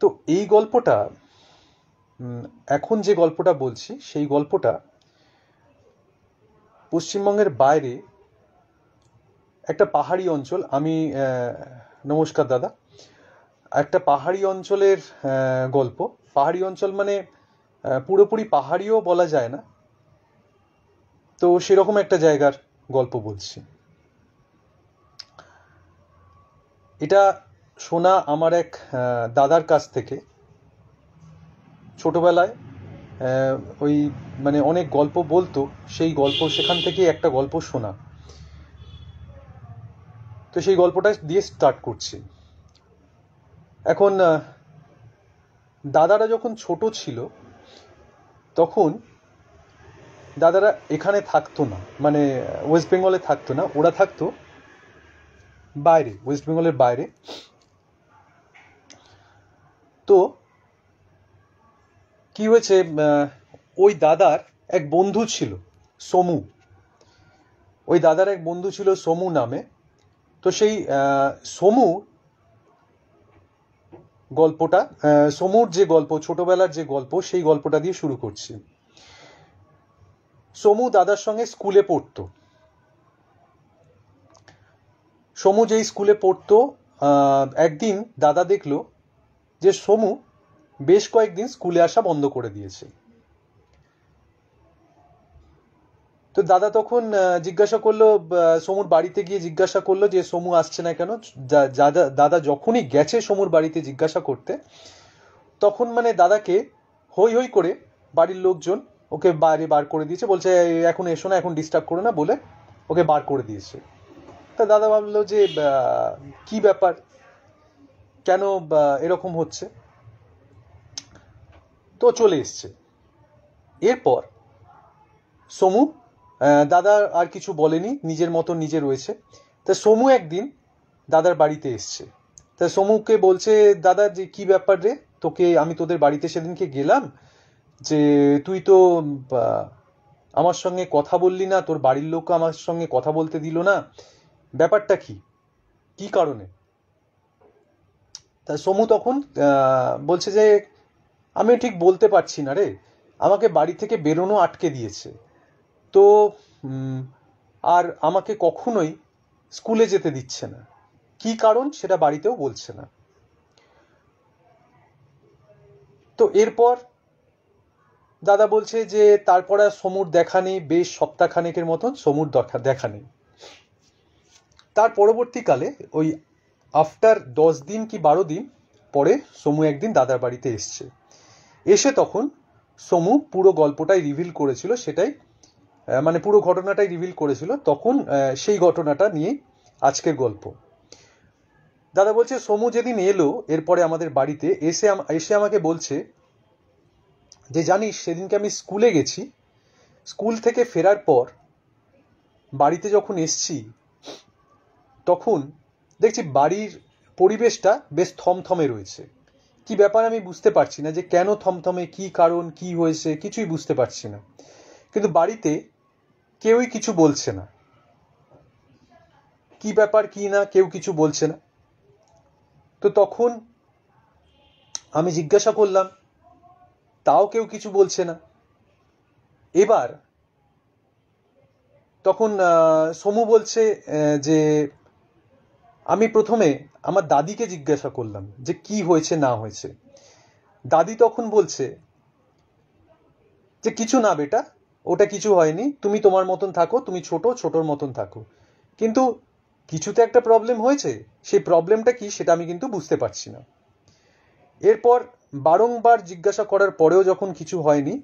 তো এই গল্পটা এখন যে গল্পটা বলছি সেই গল্পটা পশ্চিমবঙ্গের বাইরে একটা পাহাড়ি অঞ্চল আমি নমস্কার দাদা একটা পাহাড়ি অঞ্চলের গল্প পাহাড়ি অঞ্চল মানে পুরোপুরি পাহাড়িও বলা যায় না তো সেরকম একটা জায়গার গল্প বলছি এটা শোনা আমার এক দাদার কাছ থেকে ছোটবেলায় ওই মানে অনেক গল্প বলতো সেই গল্প সেখান থেকে একটা গল্প শোনা তো সেই গল্পটা দিয়ে স্টার্ট করছি এখন দাদারা যখন ছোট ছিল তখন দাদারা এখানে থাকতো না মানে ওয়েস্ট বেঙ্গলে থাকতো না ওরা থাকতো বাইরে ওয়েস্ট বেঙ্গলের বাইরে তো কি হয়েছে ওই দাদার এক বন্ধু ছিল সমু ওই দাদার এক বন্ধু ছিল সমু নামে তো সেই সমু গল্পটা সমুর যে গল্প ছোটবেলার যে গল্প সেই গল্পটা দিয়ে শুরু করছি সমু দাদার সঙ্গে স্কুলে পড়তো সমু যেই স্কুলে পড়তো একদিন দাদা দেখলো যে সমু বেশ কয়েকদিন স্কুলে আসা বন্ধ করে দিয়েছে তো দাদা তখন জিজ্ঞাসা করলো সমুর বাড়িতে গিয়ে জিজ্ঞাসা করলো যে সমু আসছে না কেন দাদা যখনই গেছে সমুর বাড়িতে জিজ্ঞাসা করতে তখন মানে দাদাকে হই হই করে বাড়ির লোকজন ওকে বাইরে বার করে দিয়েছে বলছে এখন এসো না এখন ডিস্টার্ব করো না বলে ওকে বার করে দিয়েছে একটা দাদা ভাবলো যে কি ব্যাপার কেন এরকম হচ্ছে তো চলে এসছে এরপর সমু দাদা আর কিছু বলেনি নিজের মতো নিজে রয়েছে তা সমু একদিন দাদার বাড়িতে এসছে তা সমুকে বলছে দাদা যে কি ব্যাপার রে তোকে আমি তোদের বাড়িতে সেদিনকে গেলাম যে তুই তো আমার সঙ্গে কথা বললি না তোর বাড়ির লোক আমার সঙ্গে কথা বলতে দিল না ব্যাপারটা কি কি কারণে তা সমু তখন বলছে যে আমি ঠিক বলতে পারছি না রে আমাকে বাড়ি থেকে বেরোনো আটকে দিয়েছে তো আর আমাকে কখনোই স্কুলে যেতে দিচ্ছে না কি কারণ সেটা বাড়িতেও বলছে না তো এরপর দাদা বলছে যে তারপর আর সমুর দেখা নেই বেশ সপ্তাহখানেকের মতন সমুর দেখা নেই তার পরবর্তীকালে ওই আফটার দশ দিন কি বারো দিন পরে সমু একদিন দাদার বাড়িতে এসছে এসে তখন সমু পুরো গল্পটাই রিভিল করেছিল সেটাই মানে পুরো ঘটনাটাই রিভিল করেছিল তখন সেই ঘটনাটা নিয়ে আজকের গল্প দাদা বলছে সমু যেদিন এলো এরপরে আমাদের বাড়িতে এসে এসে আমাকে বলছে যে জানিস সেদিনকে আমি স্কুলে গেছি স্কুল থেকে ফেরার পর বাড়িতে যখন এসছি তখন দেখছি বাড়ির পরিবেশটা বেশ থমথমে রয়েছে কি ব্যাপার আমি বুঝতে পারছি না যে কেন থমথমে কি কারণ কি হয়েছে কিছুই বুঝতে পারছি না কিন্তু বাড়িতে কেউই কিছু বলছে না কি ব্যাপার কি না কেউ কিছু বলছে না তো তখন আমি জিজ্ঞাসা করলাম তাও কেউ কিছু বলছে না এবার তখন সমু বলছে যে আমি প্রথমে আমার দাদিকে জিজ্ঞাসা করলাম যে কি হয়েছে না হয়েছে দাদি তখন বলছে যে কিছু না বেটা ওটা কিছু হয়নি তুমি তোমার মতন থাকো তুমি ছোট ছোটর মতন থাকো কিন্তু কিছুতে একটা প্রবলেম হয়েছে সেই প্রবলেমটা কি সেটা আমি কিন্তু বুঝতে পারছি না এরপর বারংবার জিজ্ঞাসা করার পরেও যখন কিছু হয়নি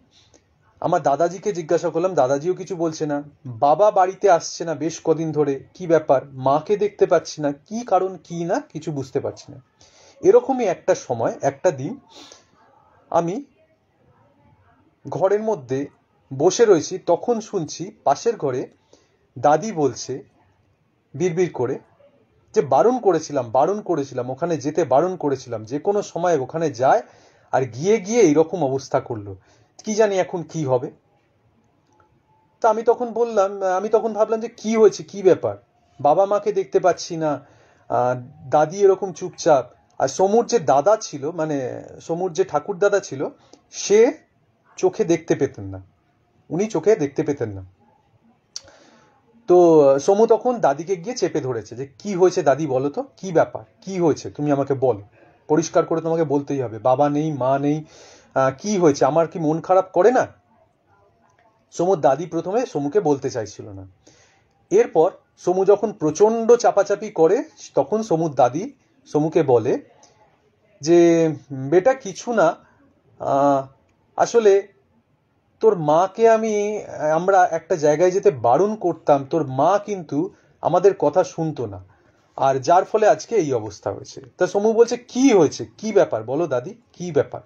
আমার দাদাজিকে জিজ্ঞাসা করলাম দাদাজিও কিছু বলছে না বাবা বাড়িতে আসছে না বেশ কদিন ধরে কি ব্যাপার মাকে দেখতে পাচ্ছি না কি কারণ কি না কিছু বুঝতে পারছি না এরকমই একটা সময় একটা দিন আমি ঘরের মধ্যে বসে রয়েছি তখন শুনছি পাশের ঘরে দাদি বলছে বিড়বিড় করে যে বারণ করেছিলাম বারণ করেছিলাম ওখানে যেতে বারণ করেছিলাম যে কোনো সময় ওখানে যায় আর গিয়ে গিয়ে এইরকম অবস্থা করলো কি জানি এখন কি হবে তা আমি তখন বললাম আমি তখন ভাবলাম যে কি হয়েছে কি ব্যাপার বাবা মাকে দেখতে পাচ্ছি না দাদি এরকম চুপচাপ আর সমুর যে দাদা ছিল মানে সমুর যে ঠাকুর দাদা ছিল সে চোখে দেখতে পেতেন না উনি চোখে দেখতে পেতেন না তো সমু তখন দাদিকে গিয়ে চেপে ধরেছে যে কি হয়েছে দাদি বলো তো কি ব্যাপার কি হয়েছে তুমি আমাকে বল পরিষ্কার করে তোমাকে বলতেই হবে বাবা নেই মা নেই কি হয়েছে আমার কি মন খারাপ করে না সমুর দাদি প্রথমে সমুকে বলতে চাইছিল না এরপর সমু যখন প্রচণ্ড চাপাচাপি করে তখন সমুর দাদি সমুকে বলে যে বেটা কিছু না আসলে তোর মাকে আমি আমরা একটা জায়গায় যেতে বারণ করতাম তোর মা কিন্তু আমাদের কথা শুনতো না আর যার ফলে আজকে এই অবস্থা হয়েছে তা সমু বলছে কি হয়েছে কি ব্যাপার বলো দাদি কি ব্যাপার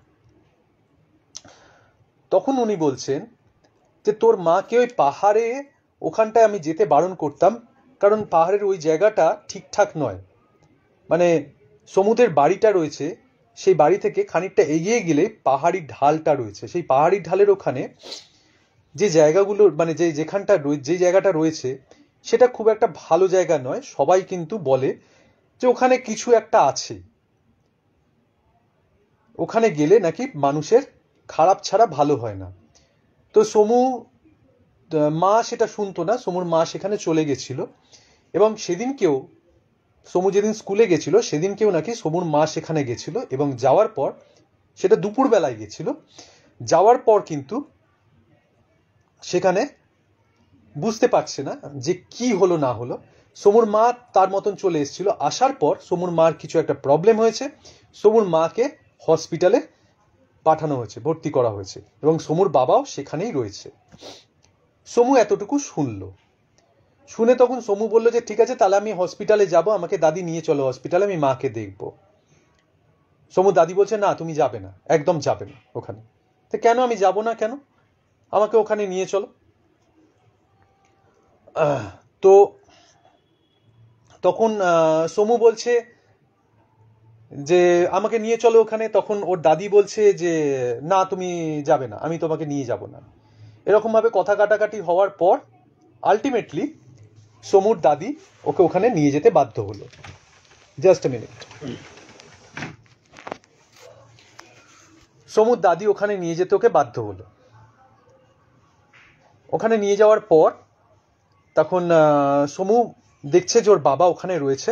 তখন উনি বলছেন যে তোর মাকে ওই পাহাড়ে ওখানটায় আমি যেতে বারণ করতাম কারণ পাহাড়ের ওই জায়গাটা ঠিকঠাক নয় মানে সমুদ্রের বাড়িটা রয়েছে সেই বাড়ি থেকে খানিকটা এগিয়ে গেলে পাহাড়ি ঢালটা রয়েছে সেই পাহাড়ি ঢালের ওখানে যে জায়গাগুলো মানে যে যেখানটা যে জায়গাটা রয়েছে সেটা খুব একটা ভালো জায়গা নয় সবাই কিন্তু বলে যে ওখানে কিছু একটা আছে ওখানে গেলে নাকি মানুষের খারাপ ছাড়া ভালো হয় না তো সমু মা সেটা শুনতো না সমুর মা সেখানে চলে গেছিল এবং সেদিনকেও সমু যেদিন স্কুলে গেছিল সেদিনকেও নাকি সমুর মা সেখানে গেছিল এবং যাওয়ার পর সেটা দুপুরবেলায় গেছিল যাওয়ার পর কিন্তু সেখানে বুঝতে পারছে না যে কি হলো না হলো সমুর মা তার মতন চলে এসেছিল আসার পর সমুর মার কিছু একটা প্রবলেম হয়েছে সমুর মাকে হসপিটালে পাঠানো হয়েছে ভর্তি করা হয়েছে এবং সমুর বাবাও সেখানেই রয়েছে সমু এতটুকু শুনল শুনে তখন সমু বলল যে ঠিক আছে তাহলে আমি হসপিটালে যাব আমাকে দাদি নিয়ে চলো হসপিটালে আমি মাকে দেখব সমু দাদি বলছে না তুমি যাবে না একদম যাবে না ওখানে তো কেন আমি যাব না কেন আমাকে ওখানে নিয়ে চলো তো তখন সমু বলছে যে আমাকে নিয়ে চলো ওখানে তখন ওর দাদি বলছে যে না তুমি যাবে না আমি তোমাকে নিয়ে যাব না এরকমভাবে কথা কাটাকাটি হওয়ার পর আলটিমেটলি সমুর দাদি ওকে ওখানে নিয়ে যেতে বাধ্য হলো জাস্ট মিনিট সমুর দাদি ওখানে নিয়ে যেতে ওকে বাধ্য হলো ওখানে নিয়ে যাওয়ার পর তখন সমু দেখছে যে ওর বাবা ওখানে রয়েছে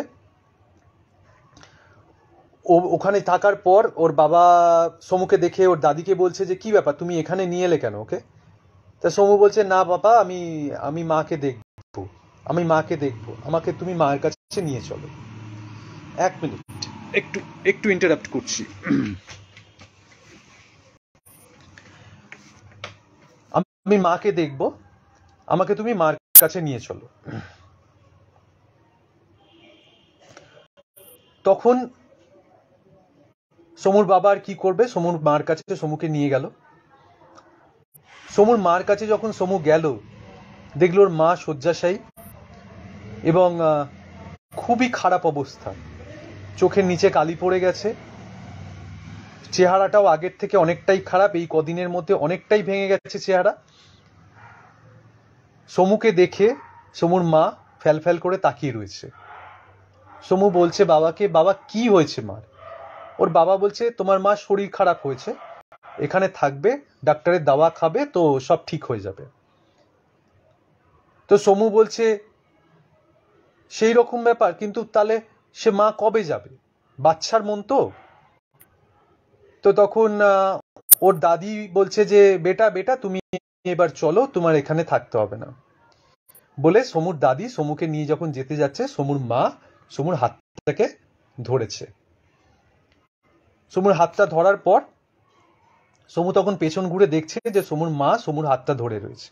ও ওখানে থাকার পর ওর বাবা সমুকে দেখে ওর দাদিকে বলছে যে কি ব্যাপার তুমি এখানে নিয়ে এলে কেন ওকে তা সমু বলছে না বাবা আমি আমি মাকে দেখব আমি মাকে দেখব আমাকে তুমি মায়ের কাছে নিয়ে চলো এক মিনিট একটু একটু ইন্টারাপ্ট করছি আমি মাকে দেখব আমাকে তুমি মার কাছে নিয়ে চলো তখন সমুর বাবা আর কি করবে সমুর মার কাছে সমুকে নিয়ে গেল সমুর মার কাছে যখন সমু গেল দেখল ওর মা শয্যাশায়ী এবং খুবই খারাপ অবস্থা চোখের নিচে কালি পড়ে গেছে চেহারাটাও আগের থেকে অনেকটাই খারাপ এই কদিনের মধ্যে অনেকটাই ভেঙে গেছে চেহারা সমুকে দেখে সমুর মা ফ্যালফ্যাল করে তাকিয়ে রয়েছে সমু বলছে বাবাকে বাবা কি হয়েছে মার ওর বাবা বলছে তোমার মা শরীর খারাপ হয়েছে এখানে থাকবে ডাক্তারের দাওয়া খাবে তো সব ঠিক হয়ে যাবে তো সমু বলছে সেই রকম ব্যাপার কিন্তু তাহলে সে মা কবে যাবে বাচ্চার মন তো তো তখন ওর দাদি বলছে যে বেটা বেটা তুমি এবার চলো তোমার এখানে থাকতে হবে না বলে সমুর দাদি সমুকে নিয়ে যখন যেতে যাচ্ছে সমুর মা সমুর হাত থেকে ধরেছে সমুর হাতটা ধরার পর সমু তখন পেছন ঘুরে দেখছে যে সমুর মা সমুর হাতটা ধরে রয়েছে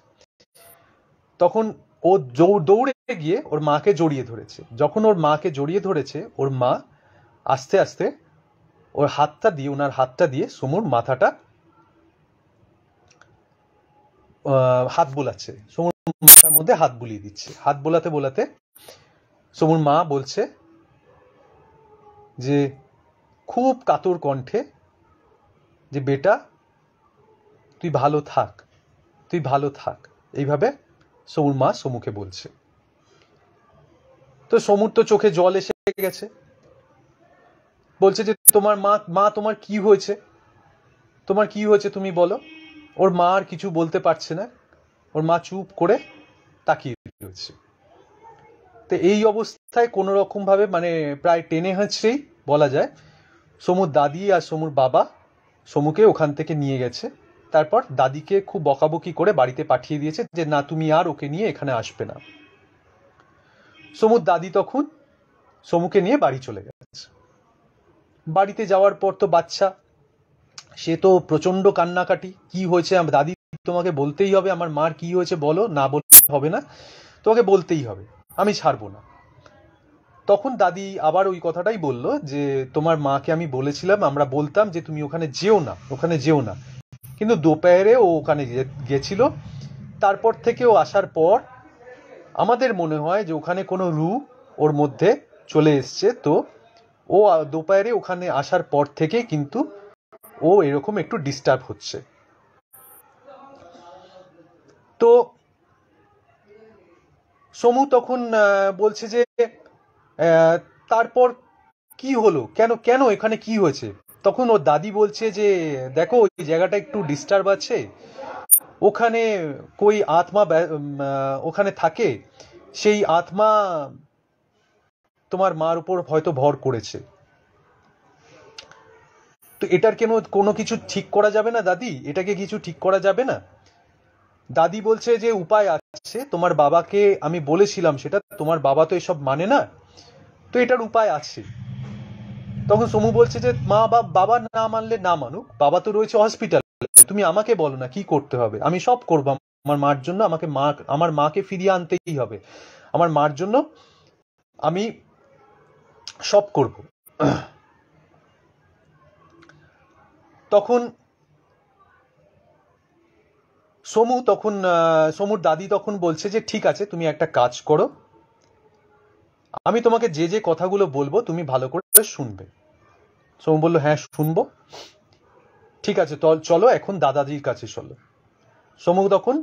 তখন ও দৌড়ে গিয়ে ওর মাকে জড়িয়ে ধরেছে যখন ওর মাকে জড়িয়ে ধরেছে ওর মা আস্তে আস্তে ওর হাতটা দিয়ে ওনার হাতটা দিয়ে সমুর মাথাটা হাত বোলাচ্ছে সমুর মাথার মধ্যে হাত বুলিয়ে দিচ্ছে হাত বোলাতে বোলাতে সমুর মা বলছে যে খুব কাতর কণ্ঠে যে বেটা তুই ভালো থাক তুই ভালো থাক এইভাবে সমুর মা সমুকে বলছে তো সমুর তো চোখে জল এসে গেছে বলছে যে তোমার মা মা তোমার কি হয়েছে তোমার কি হয়েছে তুমি বলো ওর মা আর কিছু বলতে পারছে না ওর মা চুপ করে তাকিয়ে রয়েছে তো এই অবস্থায় কোনো রকমভাবে মানে প্রায় টেনে হচ্ছেই বলা যায় সমুর দাদি আর সমুর বাবা সমুকে ওখান থেকে নিয়ে গেছে তারপর দাদিকে খুব বকাবকি করে বাড়িতে পাঠিয়ে দিয়েছে যে না তুমি আর ওকে নিয়ে এখানে আসবে না সমুর দাদি তখন সমুকে নিয়ে বাড়ি চলে গেছে বাড়িতে যাওয়ার পর তো বাচ্চা সে তো প্রচন্ড কান্নাকাটি কি হয়েছে দাদি তোমাকে বলতেই হবে আমার মার কি হয়েছে বলো না বলতে হবে না তোমাকে বলতেই হবে আমি ছাড়বো না তখন দাদি আবার ওই কথাটাই বলল যে তোমার মাকে আমি বলেছিলাম আমরা বলতাম যে তুমি ওখানে যেও না ওখানে যেও না কিন্তু দোপেরে ও ওখানে গেছিল তারপর থেকে ও আসার পর আমাদের মনে হয় যে ওখানে কোনো রু ওর মধ্যে চলে এসছে তো ও দোপায়ারে ওখানে আসার পর থেকে কিন্তু ও এরকম একটু ডিস্টার্ব হচ্ছে তো সমু তখন বলছে যে তারপর কি হলো কেন কেন এখানে কি হয়েছে তখন ওর দাদি বলছে যে দেখো ওই জায়গাটা একটু ডিস্টার্ব আছে ওখানে কই আত্মা ওখানে থাকে সেই আত্মা তোমার মার উপর হয়তো ভর করেছে তো এটার কেন কোনো কিছু ঠিক করা যাবে না দাদি এটাকে কিছু ঠিক করা যাবে না দাদি বলছে যে উপায় আছে তোমার বাবাকে আমি বলেছিলাম সেটা তোমার বাবা তো এসব মানে না তো এটার উপায় আছে তখন সমু বলছে যে মা বা বাবা না মানলে না মানুক বাবা তো রয়েছে হসপিটাল তুমি আমাকে বলো না কি করতে হবে আমি সব করবো আমার মার জন্য আমাকে মা আমার মাকে ফিরিয়ে আনতেই হবে আমার মার জন্য আমি সব করব তখন সমু তখন সমুর দাদি তখন বলছে যে ঠিক আছে তুমি একটা কাজ করো আমি তোমাকে যে যে কথাগুলো বলবো তুমি ভালো করে শুনবে সোম বলল হ্যাঁ শুনবো ঠিক আছে চলো এখন দাদাজির কাছে চলো সমু তখন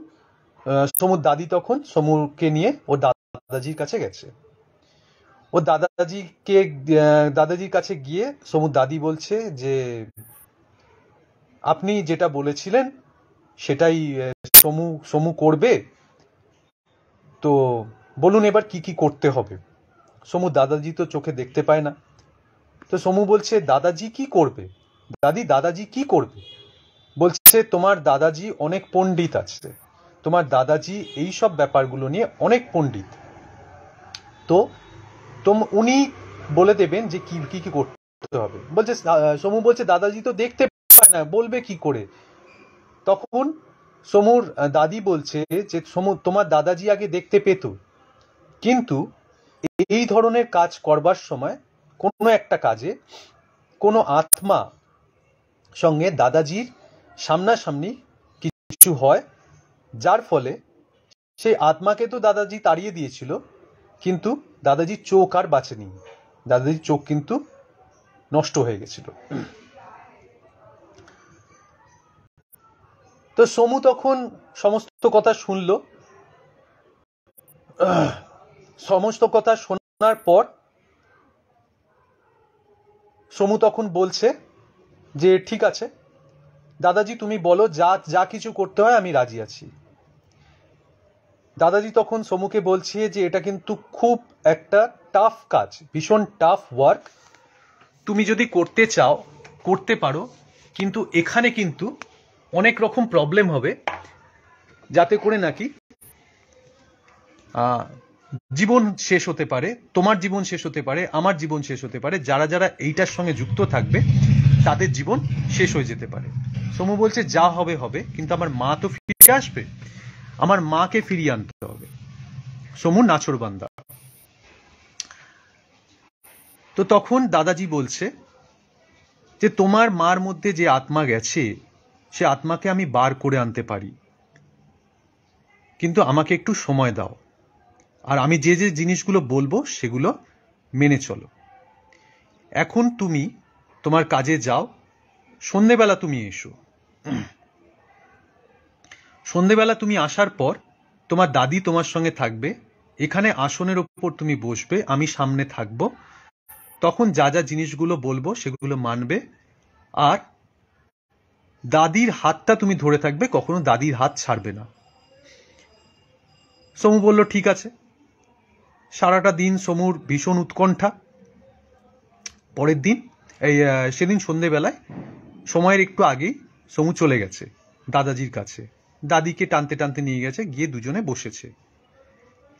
সমুর দাদি তখন সমুকে নিয়ে ও দাদাজির কাছে গেছে ও দাদাজিকে দাদাজির কাছে গিয়ে সমুর দাদি বলছে যে আপনি যেটা বলেছিলেন সেটাই সমু সমু করবে তো বলুন এবার কি কি করতে হবে সমু দাদাজি তো চোখে দেখতে পায় না তো সমু বলছে দাদাজি কি করবে দাদি দাদাজি কি করবে বলছে তোমার দাদাজি অনেক পণ্ডিত আছে তোমার দাদাজি এই সব ব্যাপারগুলো নিয়ে অনেক পণ্ডিত তো তোম উনি বলে দেবেন যে কি কি কি করতে হবে বলছে সমু বলছে দাদাজি তো দেখতে পায় না বলবে কি করে তখন সমুর দাদি বলছে যে সমু তোমার দাদাজি আগে দেখতে পেত কিন্তু এই ধরনের কাজ করবার সময় কোনো একটা কাজে কোনো আত্মা সঙ্গে দাদাজির সামনাসামনি কিছু হয় যার ফলে সেই আত্মাকে তো দাদাজি তাড়িয়ে দিয়েছিল কিন্তু দাদাজির চোখ আর বাঁচেনি দাদাজির চোখ কিন্তু নষ্ট হয়ে গেছিল তো সমু তখন সমস্ত কথা শুনল সমস্ত কথা শোনার পর সমু তখন বলছে যে ঠিক আছে দাদাজি তুমি বলো যা যা কিছু করতে হয় আমি রাজি আছি দাদাজি তখন সমুকে বলছে যে এটা কিন্তু খুব একটা টাফ কাজ ভীষণ টাফ ওয়ার্ক তুমি যদি করতে চাও করতে পারো কিন্তু এখানে কিন্তু অনেক রকম প্রবলেম হবে যাতে করে নাকি জীবন শেষ হতে পারে তোমার জীবন শেষ হতে পারে আমার জীবন শেষ হতে পারে যারা যারা এইটার সঙ্গে যুক্ত থাকবে তাদের জীবন শেষ হয়ে যেতে পারে সমু বলছে যা হবে হবে কিন্তু আমার মা তো ফিরে আসবে আমার মাকে ফিরিয়ে আনতে হবে সমু নাচরবান্দা তো তখন দাদাজি বলছে যে তোমার মার মধ্যে যে আত্মা গেছে সে আত্মাকে আমি বার করে আনতে পারি কিন্তু আমাকে একটু সময় দাও আর আমি যে যে জিনিসগুলো বলবো সেগুলো মেনে চলো এখন তুমি তোমার কাজে যাও সন্ধেবেলা তুমি এসো সন্ধেবেলা তুমি আসার পর তোমার দাদি তোমার সঙ্গে থাকবে এখানে আসনের ওপর তুমি বসবে আমি সামনে থাকব তখন যা যা জিনিসগুলো বলবো সেগুলো মানবে আর দাদির হাতটা তুমি ধরে থাকবে কখনো দাদির হাত ছাড়বে না সমু বলল ঠিক আছে সারাটা দিন সমুর ভীষণ উৎকণ্ঠা পরের দিন এই সেদিন সন্ধেবেলায় সময়ের একটু আগেই সমু চলে গেছে দাদাজির কাছে দাদিকে টানতে টানতে নিয়ে গেছে গিয়ে দুজনে বসেছে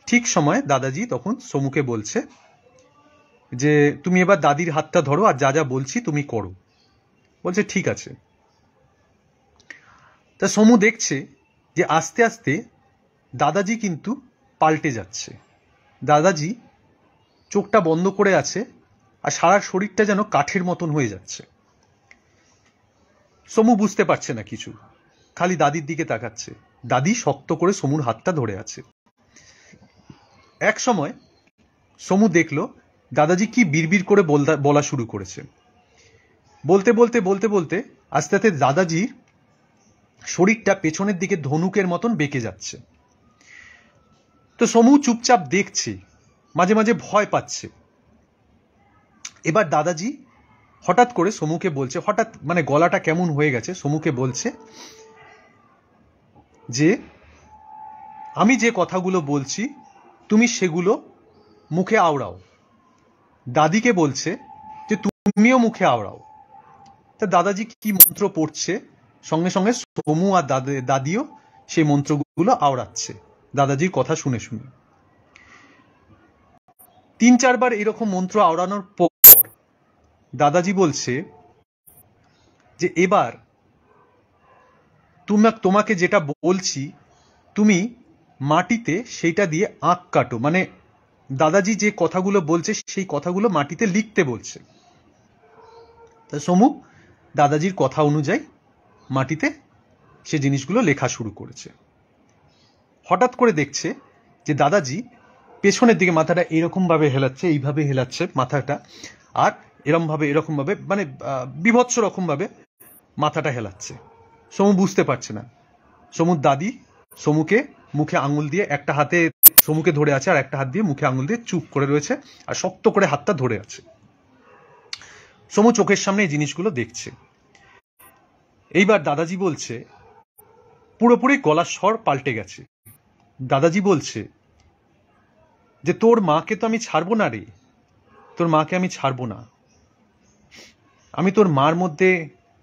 ঠিক সময় দাদাজি তখন সমুকে বলছে যে তুমি এবার দাদির হাতটা ধরো আর যা যা বলছি তুমি করো বলছে ঠিক আছে তা সমু দেখছে যে আস্তে আস্তে দাদাজি কিন্তু পাল্টে যাচ্ছে দাদাজি চোখটা বন্ধ করে আছে আর সারা শরীরটা যেন কাঠের মতন হয়ে যাচ্ছে সমু বুঝতে পারছে না কিছু খালি দাদির দিকে তাকাচ্ছে দাদি শক্ত করে সমুর হাতটা ধরে আছে এক সময় সমু দেখল দাদাজি কি বিড়বিড় করে বলা শুরু করেছে বলতে বলতে বলতে বলতে আস্তে আস্তে দাদাজির শরীরটা পেছনের দিকে ধনুকের মতন বেঁকে যাচ্ছে তো সমু চুপচাপ দেখছে মাঝে মাঝে ভয় পাচ্ছে এবার দাদাজি হঠাৎ করে সমুকে বলছে হঠাৎ মানে গলাটা কেমন হয়ে গেছে সমুকে বলছে যে আমি যে কথাগুলো বলছি তুমি সেগুলো মুখে আওড়াও দাদিকে বলছে যে তুমিও মুখে আওড়াও তা দাদাজি কি মন্ত্র পড়ছে সঙ্গে সঙ্গে সমু আর দাদিও সেই মন্ত্রগুলো আওড়াচ্ছে দাদাজির কথা শুনে শুনে তিন চারবার এরকম মন্ত্র আওড়ানোর পর দাদাজি বলছে যে এবার তোমা তোমাকে যেটা বলছি তুমি মাটিতে সেইটা দিয়ে আঁক কাটো মানে দাদাজি যে কথাগুলো বলছে সেই কথাগুলো মাটিতে লিখতে বলছে তা সমু দাদাজির কথা অনুযায়ী মাটিতে সে জিনিসগুলো লেখা শুরু করেছে হঠাৎ করে দেখছে যে দাদাজি পেছনের দিকে মাথাটা এরকমভাবে হেলাচ্ছে এইভাবে হেলাচ্ছে মাথাটা আর এরমভাবে এরকমভাবে মানে বিভৎস রকমভাবে মাথাটা হেলাচ্ছে সমু বুঝতে পারছে না সমুর দাদি সমুকে মুখে আঙুল দিয়ে একটা হাতে সমুকে ধরে আছে আর একটা হাত দিয়ে মুখে আঙুল দিয়ে চুপ করে রয়েছে আর শক্ত করে হাতটা ধরে আছে সমু চোখের সামনে এই জিনিসগুলো দেখছে এইবার দাদাজি বলছে পুরোপুরি গলার স্বর পাল্টে গেছে দাদাজি বলছে যে তোর মাকে তো আমি ছাড়বো না রে তোর মাকে আমি ছাড়বো না আমি তোর মার মধ্যে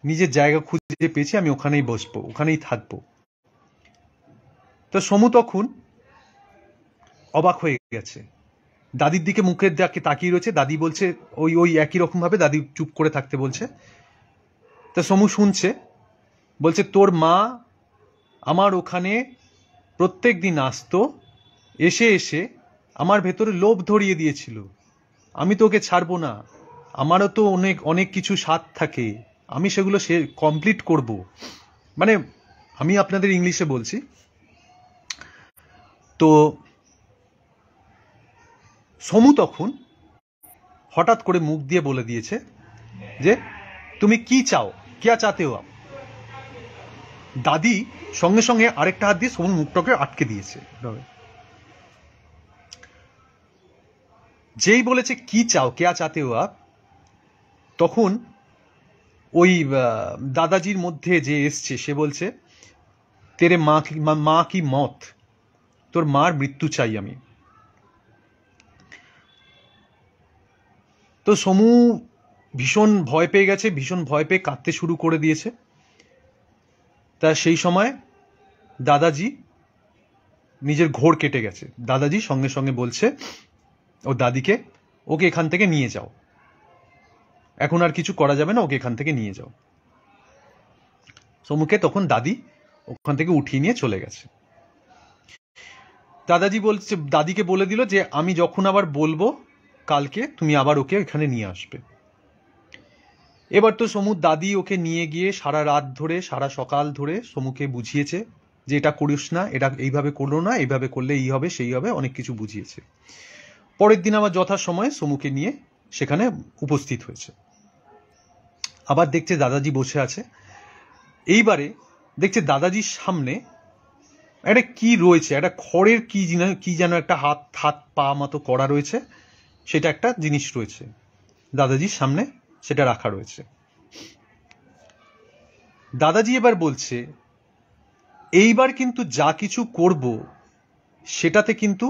নিজের জায়গা খুঁজে পেয়েছি আমি ওখানেই বসবো ওখানেই থাকবো তো সমু তখন অবাক হয়ে গেছে দাদির দিকে মুখের দিকে তাকিয়ে রয়েছে দাদি বলছে ওই ওই একই রকমভাবে দাদি চুপ করে থাকতে বলছে তা সমু শুনছে বলছে তোর মা আমার ওখানে প্রত্যেক দিন আসতো এসে এসে আমার ভেতরে লোভ ধরিয়ে দিয়েছিল আমি তো ওকে ছাড়বো না আমারও তো অনেক অনেক কিছু স্বাদ থাকে আমি সেগুলো সে কমপ্লিট করব মানে আমি আপনাদের ইংলিশে বলছি তো সমু তখন হঠাৎ করে মুখ দিয়ে বলে দিয়েছে যে তুমি কি চাও কে চাতেও আপ দাদি সঙ্গে সঙ্গে আরেকটা হাত দিয়ে সোমন মুখটাকে আটকে দিয়েছে যেই বলেছে কি চাও কেয়া চাতে ওয়া তখন ওই দাদাজির মধ্যে যে এসছে সে বলছে তেরে মা কি মা কি মত তোর মার মৃত্যু চাই আমি তো সমু ভীষণ ভয় পেয়ে গেছে ভীষণ ভয় পেয়ে কাঁদতে শুরু করে দিয়েছে তা সেই সময় দাদাজি নিজের ঘোর কেটে গেছে দাদাজি সঙ্গে সঙ্গে বলছে ও দাদিকে ওকে এখান থেকে নিয়ে যাও এখন আর কিছু করা যাবে না ওকে এখান থেকে নিয়ে যাও সমুকে তখন দাদি ওখান থেকে উঠিয়ে নিয়ে চলে গেছে দাদাজি বলছে দাদিকে বলে দিল যে আমি যখন আবার বলবো কালকে তুমি আবার ওকে এখানে নিয়ে আসবে এবার তো সমুর দাদি ওকে নিয়ে গিয়ে সারা রাত ধরে সারা সকাল ধরে সমুকে বুঝিয়েছে যে এটা করিস না এটা এইভাবে করলো না এইভাবে করলে এই হবে সেই হবে অনেক কিছু বুঝিয়েছে পরের দিন আবার যথাসময়ে সমুকে নিয়ে সেখানে উপস্থিত হয়েছে আবার দেখছে দাদাজি বসে আছে এইবারে দেখছে দাদাজির সামনে একটা কি রয়েছে একটা খড়ের কি কি যেন একটা হাত হাত পা মতো করা রয়েছে সেটা একটা জিনিস রয়েছে দাদাজির সামনে সেটা রাখা রয়েছে দাদাজি এবার বলছে এইবার কিন্তু যা কিছু করব সেটাতে কিন্তু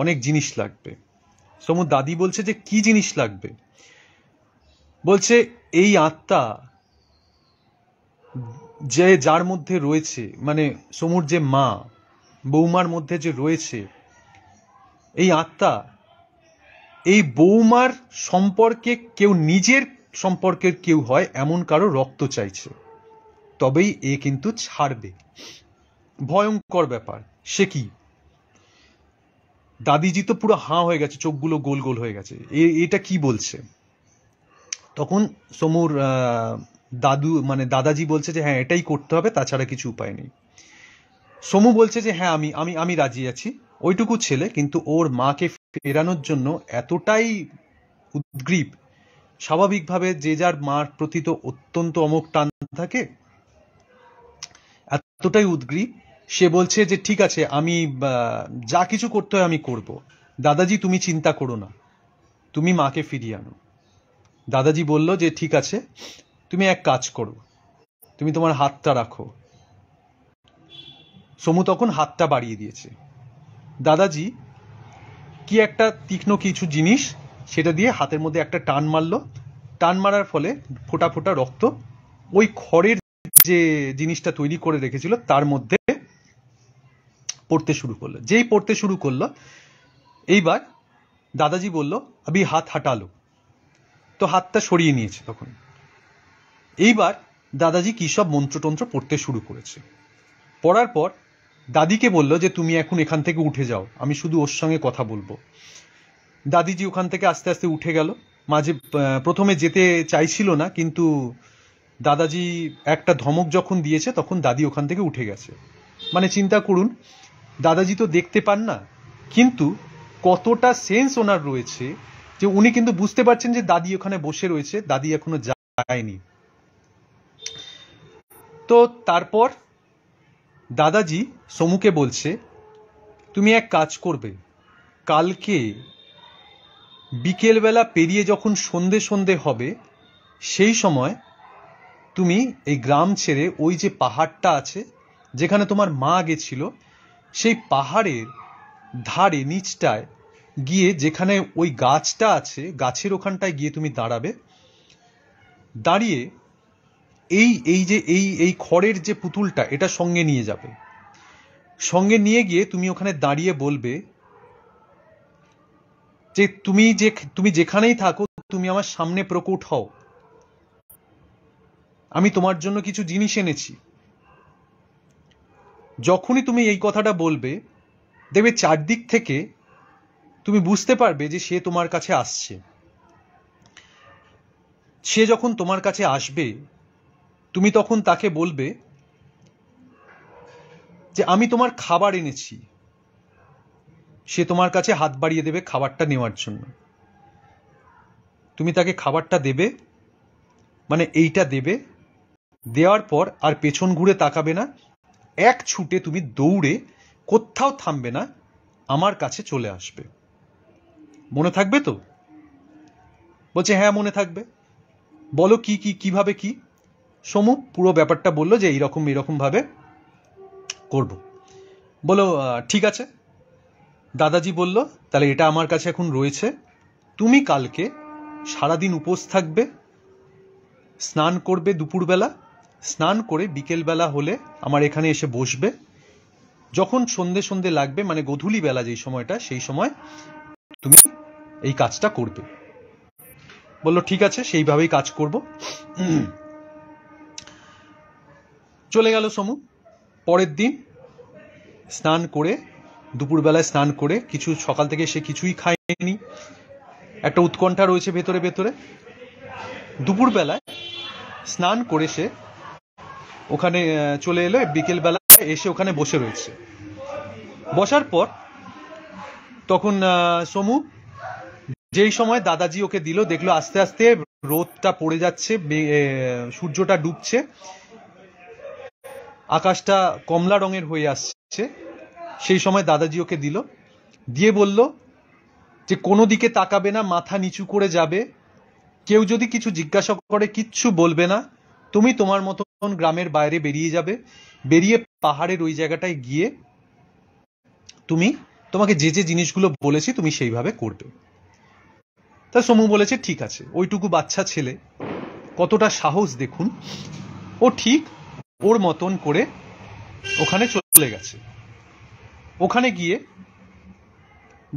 অনেক জিনিস লাগবে সমু দাদি বলছে যে কি জিনিস লাগবে বলছে এই আত্মা যে যার মধ্যে রয়েছে মানে সমুর যে মা বৌমার মধ্যে যে রয়েছে এই আত্মা এই বৌমার সম্পর্কে কেউ নিজের সম্পর্কের কেউ হয় এমন কারো রক্ত চাইছে তবেই এ কিন্তু ছাড়বে ভয়ঙ্কর ব্যাপার সে কি দাদিজি তো পুরো হাঁ হয়ে গেছে চোখগুলো গোল গোল হয়ে গেছে এটা কি বলছে তখন সমুর দাদু মানে দাদাজি বলছে যে হ্যাঁ এটাই করতে হবে তাছাড়া কিছু উপায় নেই সমু বলছে যে হ্যাঁ আমি আমি আমি রাজি আছি ওইটুকু ছেলে কিন্তু ওর মাকে ফেরানোর জন্য এতটাই উদ্গ্রীব স্বাভাবিকভাবে যে যার মার প্রতি তো অত্যন্ত অমুক টান থাকে এতটাই উদ্গ্রী সে বলছে যে ঠিক আছে আমি যা কিছু করতে হয় আমি করব দাদাজি তুমি চিন্তা করো না তুমি মাকে ফিরিয়ে আনো দাদাজি বলল যে ঠিক আছে তুমি এক কাজ করো তুমি তোমার হাতটা রাখো সমু তখন হাতটা বাড়িয়ে দিয়েছে দাদাজি কি একটা তীক্ষ্ণ কিছু জিনিস সেটা দিয়ে হাতের মধ্যে একটা টান মারল টান মারার ফলে ফোটা ফোটা রক্ত ওই খড়ের যে জিনিসটা তৈরি করে রেখেছিল তার মধ্যে পড়তে শুরু করলো যেই পড়তে শুরু করলো এইবার দাদাজি বলল আমি হাত হাঁটালো তো হাতটা সরিয়ে নিয়েছে তখন এইবার দাদাজি কী সব মন্ত্রতন্ত্র পড়তে শুরু করেছে পড়ার পর দাদিকে বলল যে তুমি এখন এখান থেকে উঠে যাও আমি শুধু ওর সঙ্গে কথা বলবো দাদিজি ওখান থেকে আস্তে আস্তে উঠে গেল মাঝে প্রথমে যেতে চাইছিল না কিন্তু দাদাজি একটা ধমক যখন দিয়েছে তখন দাদি ওখান থেকে উঠে গেছে মানে চিন্তা করুন দাদাজি তো দেখতে পান না কিন্তু কতটা সেন্স ওনার রয়েছে যে উনি কিন্তু বুঝতে পারছেন যে দাদি ওখানে বসে রয়েছে দাদি এখনো যায়নি তো তারপর দাদাজি সমুকে বলছে তুমি এক কাজ করবে কালকে বিকেলবেলা পেরিয়ে যখন সন্ধে সন্ধে হবে সেই সময় তুমি এই গ্রাম ছেড়ে ওই যে পাহাড়টা আছে যেখানে তোমার মা গেছিল সেই পাহাড়ের ধারে নিচটায় গিয়ে যেখানে ওই গাছটা আছে গাছের ওখানটায় গিয়ে তুমি দাঁড়াবে দাঁড়িয়ে এই এই যে এই এই খড়ের যে পুতুলটা এটা সঙ্গে নিয়ে যাবে সঙ্গে নিয়ে গিয়ে তুমি ওখানে দাঁড়িয়ে বলবে যে তুমি যে তুমি যেখানেই থাকো তুমি আমার সামনে প্রকট হও আমি তোমার জন্য কিছু জিনিস এনেছি যখনই তুমি এই কথাটা বলবে দেবে চারদিক থেকে তুমি বুঝতে পারবে যে সে তোমার কাছে আসছে সে যখন তোমার কাছে আসবে তুমি তখন তাকে বলবে যে আমি তোমার খাবার এনেছি সে তোমার কাছে হাত বাড়িয়ে দেবে খাবারটা নেওয়ার জন্য তুমি তাকে খাবারটা দেবে মানে এইটা দেবে দেওয়ার পর আর পেছন ঘুরে তাকাবে না এক ছুটে তুমি দৌড়ে কোথাও থামবে না আমার কাছে চলে আসবে মনে থাকবে তো বলছে হ্যাঁ মনে থাকবে বলো কি কি কিভাবে কি সমু পুরো ব্যাপারটা বললো যে এইরকম এরকমভাবে করব বলো ঠিক আছে দাদাজি বলল তাহলে এটা আমার কাছে এখন রয়েছে তুমি কালকে সারাদিন উপোস থাকবে স্নান করবে দুপুরবেলা স্নান করে বিকেলবেলা হলে আমার এখানে এসে বসবে যখন সন্ধে সন্ধে লাগবে মানে গধূলি বেলা যেই সময়টা সেই সময় তুমি এই কাজটা করবে বলল ঠিক আছে সেইভাবেই কাজ করব চলে গেল সমু পরের দিন স্নান করে দুপুরবেলায় স্নান করে কিছু সকাল থেকে সে কিছুই খায়নি একটা উৎকণ্ঠা রয়েছে ভেতরে ভেতরে দুপুরবেলায় স্নান করে সে ওখানে চলে এলো বিকেলবেলা এসে ওখানে বসে রয়েছে বসার পর তখন সমু যেই সময় দাদাজি ওকে দিল দেখলো আস্তে আস্তে রোদটা পড়ে যাচ্ছে সূর্যটা ডুবছে আকাশটা কমলা রঙের হয়ে আসছে সেই সময় দাদাজি ওকে দিল দিয়ে বলল যে কোনো দিকে তাকাবে না মাথা নিচু করে যাবে কেউ যদি কিছু জিজ্ঞাসা করে কিচ্ছু বলবে না তুমি তোমার মতন গ্রামের বাইরে বেরিয়ে যাবে বেরিয়ে পাহাড়ের ওই জায়গাটায় গিয়ে তুমি তোমাকে যে যে জিনিসগুলো বলেছি তুমি সেইভাবে করবে তা সমু বলেছে ঠিক আছে ওইটুকু বাচ্চা ছেলে কতটা সাহস দেখুন ও ঠিক ওর মতন করে ওখানে চলে গেছে ওখানে গিয়ে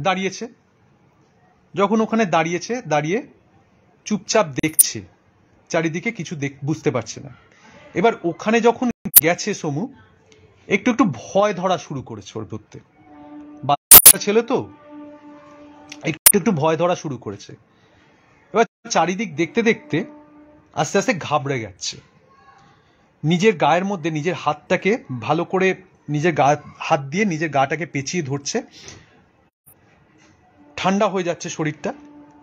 দাঁড়িয়েছে যখন ওখানে দাঁড়িয়েছে দাঁড়িয়ে চুপচাপ দেখছে চারিদিকে কিছু দেখ বুঝতে পারছে না এবার ওখানে যখন গেছে সমু একটু একটু ভয় ধরা শুরু করেছে ওর প্রত্যে বাচ্চা ছেলে তো একটু একটু ভয় ধরা শুরু করেছে এবার চারিদিক দেখতে দেখতে আস্তে আস্তে ঘাবড়ে যাচ্ছে নিজের গায়ের মধ্যে নিজের হাতটাকে ভালো করে নিজের গা হাত দিয়ে নিজের গাটাকে পেঁচিয়ে ধরছে ঠান্ডা হয়ে যাচ্ছে শরীরটা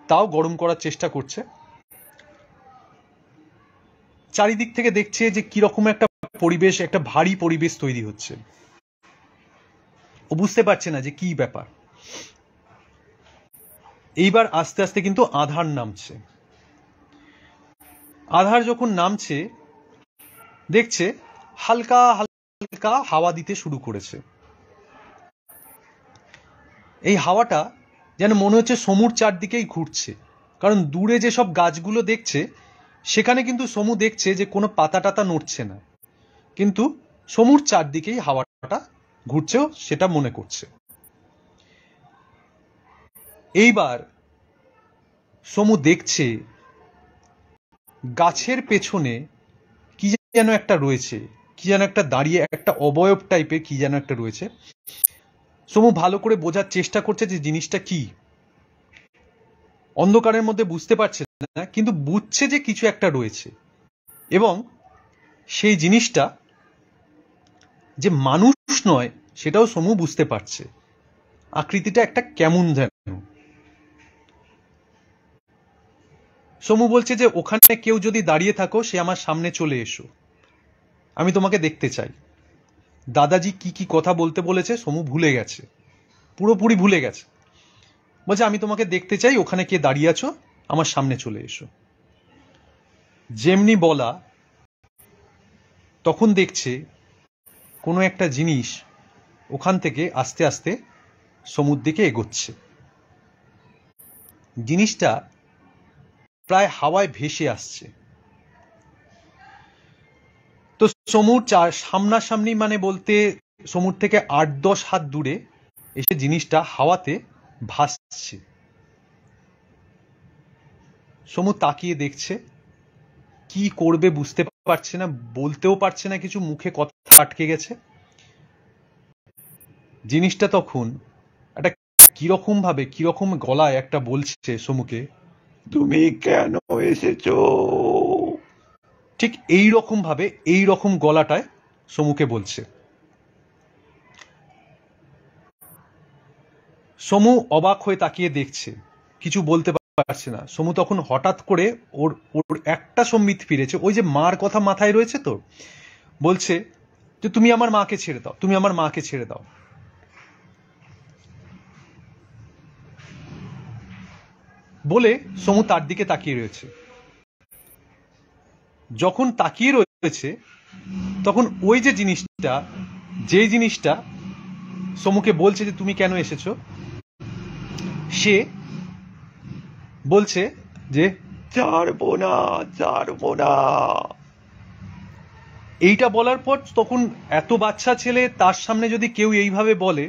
তাও গরম করার চেষ্টা করছে চারিদিক থেকে দেখছে যে কিরকম একটা পরিবেশ একটা ভারী পরিবেশ তৈরি হচ্ছে ও বুঝতে পারছে না যে কি ব্যাপার এইবার আস্তে আস্তে কিন্তু আধার নামছে আধার যখন নামছে দেখছে হালকা চিৎকা হাওয়া দিতে শুরু করেছে এই হাওয়াটা যেন মনে হচ্ছে সমুর চারদিকেই ঘুরছে কারণ দূরে যেসব গাছগুলো দেখছে সেখানে কিন্তু সমু দেখছে যে কোনো পাতা টাতা নড়ছে না কিন্তু সমুর চারদিকেই হাওয়াটা ঘুরছেও সেটা মনে করছে এইবার সমু দেখছে গাছের পেছনে কি যেন একটা রয়েছে কি যেন একটা দাঁড়িয়ে একটা অবয়ব টাইপের কি যেন একটা রয়েছে সমু ভালো করে বোঝার চেষ্টা করছে যে জিনিসটা কি অন্ধকারের মধ্যে বুঝতে পারছে না কিন্তু বুঝছে যে কিছু একটা রয়েছে এবং সেই জিনিসটা যে মানুষ নয় সেটাও সমু বুঝতে পারছে আকৃতিটা একটা কেমন যেন সমু বলছে যে ওখানে কেউ যদি দাঁড়িয়ে থাকো সে আমার সামনে চলে এসো আমি তোমাকে দেখতে চাই দাদাজি কি কি কথা বলতে বলেছে সমু ভুলে গেছে পুরোপুরি ভুলে গেছে বলছে আমি তোমাকে দেখতে চাই ওখানে কে দাঁড়িয়ে আছো আমার সামনে চলে এসো যেমনি বলা তখন দেখছে কোনো একটা জিনিস ওখান থেকে আস্তে আস্তে সমুদ্র দিকে এগোচ্ছে জিনিসটা প্রায় হাওয়ায় ভেসে আসছে তো সমুর চার সামনাসামনি মানে বলতে সমুর থেকে আট দশ হাত দূরে এসে জিনিসটা হাওয়াতে ভাসছে সমু তাকিয়ে দেখছে কি করবে বুঝতে পারছে না বলতেও পারছে না কিছু মুখে কথা আটকে গেছে জিনিসটা তখন একটা কিরকম ভাবে কিরকম গলায় একটা বলছে সমুকে তুমি কেন এসেছো ঠিক এই রকম ভাবে এই রকম গলাটায় সমুকে বলছে সমু অবাক হয়ে তাকিয়ে দেখছে কিছু বলতে পারছে না সমু তখন হঠাৎ করে ওর ওর একটা সম্মিত ফিরেছে ওই যে মার কথা মাথায় রয়েছে তো বলছে যে তুমি আমার মাকে ছেড়ে দাও তুমি আমার মাকে ছেড়ে দাও বলে সমু তার দিকে তাকিয়ে রয়েছে যখন তাকিয়ে রয়েছে তখন ওই যে জিনিসটা যে জিনিসটা সমুকে বলছে যে তুমি কেন এসেছো সে বলছে যে চারবো না না এইটা বলার পর তখন এত বাচ্চা ছেলে তার সামনে যদি কেউ এইভাবে বলে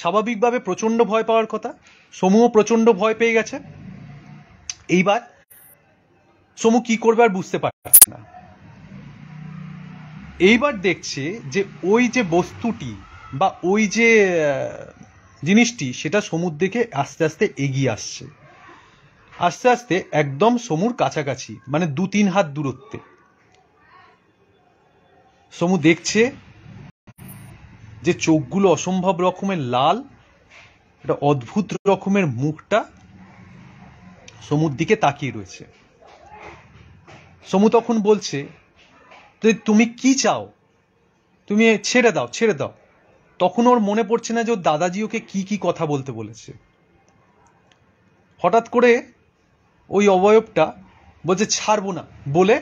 স্বাভাবিকভাবে প্রচণ্ড ভয় পাওয়ার কথা সমূহ প্রচণ্ড ভয় পেয়ে গেছে এইবার সমু কি করবে আর বুঝতে পারছে না এইবার দেখছে যে ওই যে বস্তুটি বা ওই যে জিনিসটি সেটা সমুর দিকে আস্তে আস্তে এগিয়ে আসছে আস্তে আস্তে একদম সমুর কাছাকাছি মানে দু তিন হাত দূরত্বে সমু দেখছে যে চোখগুলো অসম্ভব রকমের লাল একটা অদ্ভুত রকমের মুখটা সমুর দিকে তাকিয়ে রয়েছে সমু তখন বলছে যে তুমি কি চাও তুমি ছেড়ে দাও ছেড়ে দাও তখন ওর মনে পড়ছে না যে ওর দাদাজি ওকে কী কী কথা বলতে বলেছে হঠাৎ করে ওই অবয়বটা বলছে ছাড়বো না বলে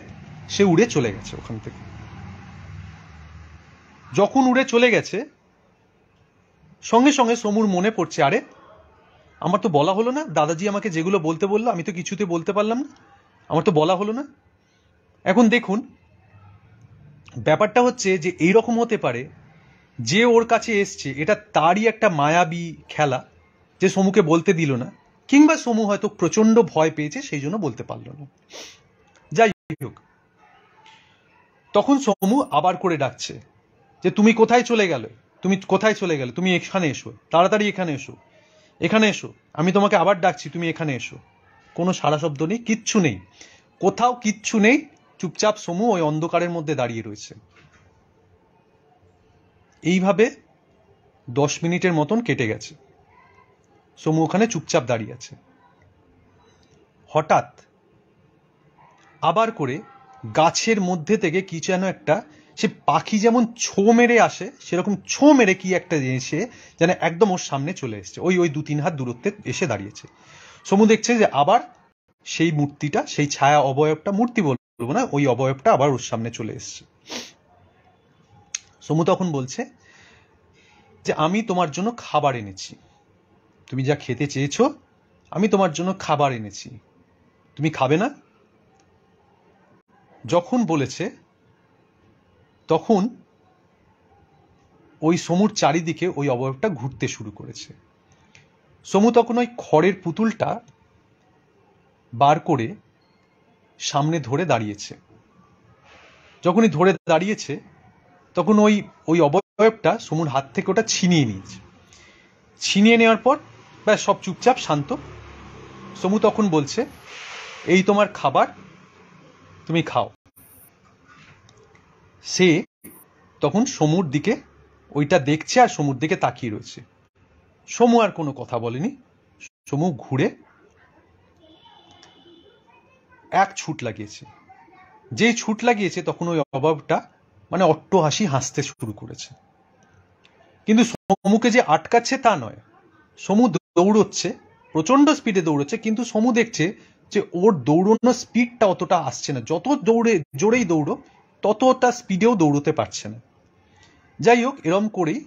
সে উড়ে চলে গেছে ওখান থেকে যখন উড়ে চলে গেছে সঙ্গে সঙ্গে সমুর মনে পড়ছে আরে আমার তো বলা হলো না দাদাজি আমাকে যেগুলো বলতে বললো আমি তো কিছুতে বলতে পারলাম না আমার তো বলা হলো না এখন দেখুন ব্যাপারটা হচ্ছে যে এই রকম হতে পারে যে ওর কাছে এসছে এটা তারই একটা মায়াবী খেলা যে সমুকে বলতে দিল না কিংবা সমু হয়তো প্রচণ্ড ভয় পেয়েছে সেই জন্য বলতে পারল না যাই হোক তখন সমু আবার করে ডাকছে যে তুমি কোথায় চলে গেলে তুমি কোথায় চলে গেলে তুমি এখানে এসো তাড়াতাড়ি এখানে এসো এখানে এসো আমি তোমাকে আবার ডাকছি তুমি এখানে এসো কোনো সারা শব্দ নেই কিচ্ছু নেই কোথাও কিচ্ছু নেই চুপচাপ সমু ওই অন্ধকারের মধ্যে দাঁড়িয়ে রয়েছে এইভাবে দশ মিনিটের মতন কেটে গেছে সমু ওখানে চুপচাপ দাঁড়িয়ে আছে হঠাৎ আবার করে গাছের মধ্যে থেকে কি যেন একটা সে পাখি যেমন ছো মেরে আসে সেরকম ছো মেরে কি একটা এসে যেন একদম ওর সামনে চলে এসছে ওই ওই দু তিন হাত দূরত্বে এসে দাঁড়িয়েছে সমু দেখছে যে আবার সেই মূর্তিটা সেই ছায়া অবয়বটা মূর্তি বল করবো না ওই অবয়বটা আবার ওর সামনে চলে এসছে সমু তখন বলছে যে আমি তোমার জন্য খাবার এনেছি তুমি যা খেতে চেয়েছ আমি তোমার জন্য খাবার এনেছি তুমি খাবে না যখন বলেছে তখন ওই সমুর চারিদিকে ওই অবয়বটা ঘুরতে শুরু করেছে সমু তখন ওই খড়ের পুতুলটা বার করে সামনে ধরে দাঁড়িয়েছে যখনই ধরে দাঁড়িয়েছে তখন ওই ওই অবয়বটা সুমুর হাত থেকে ওটা ছিনিয়ে নিয়েছে ছিনিয়ে নেওয়ার পর ব্যাস সব চুপচাপ শান্ত সমু তখন বলছে এই তোমার খাবার তুমি খাও সে তখন সমুর দিকে ওইটা দেখছে আর সমুর দিকে তাকিয়ে রয়েছে সমু আর কোনো কথা বলেনি সমু ঘুরে এক ছুট লাগিয়েছে যেই ছুট লাগিয়েছে তখন ওই অভাবটা মানে অট্ট হাসি হাসতে শুরু করেছে কিন্তু সমুকে যে আটকাচ্ছে তা নয় সমু দৌড়চ্ছে প্রচন্ড স্পিডে দৌড়চ্ছে কিন্তু সমু দেখছে যে ওর দৌড়ানোর স্পিডটা অতটা আসছে না যত দৌড়ে জোরেই দৌড়ো ততটা স্পিডেও দৌড়তে পারছে না যাই হোক এরম করেই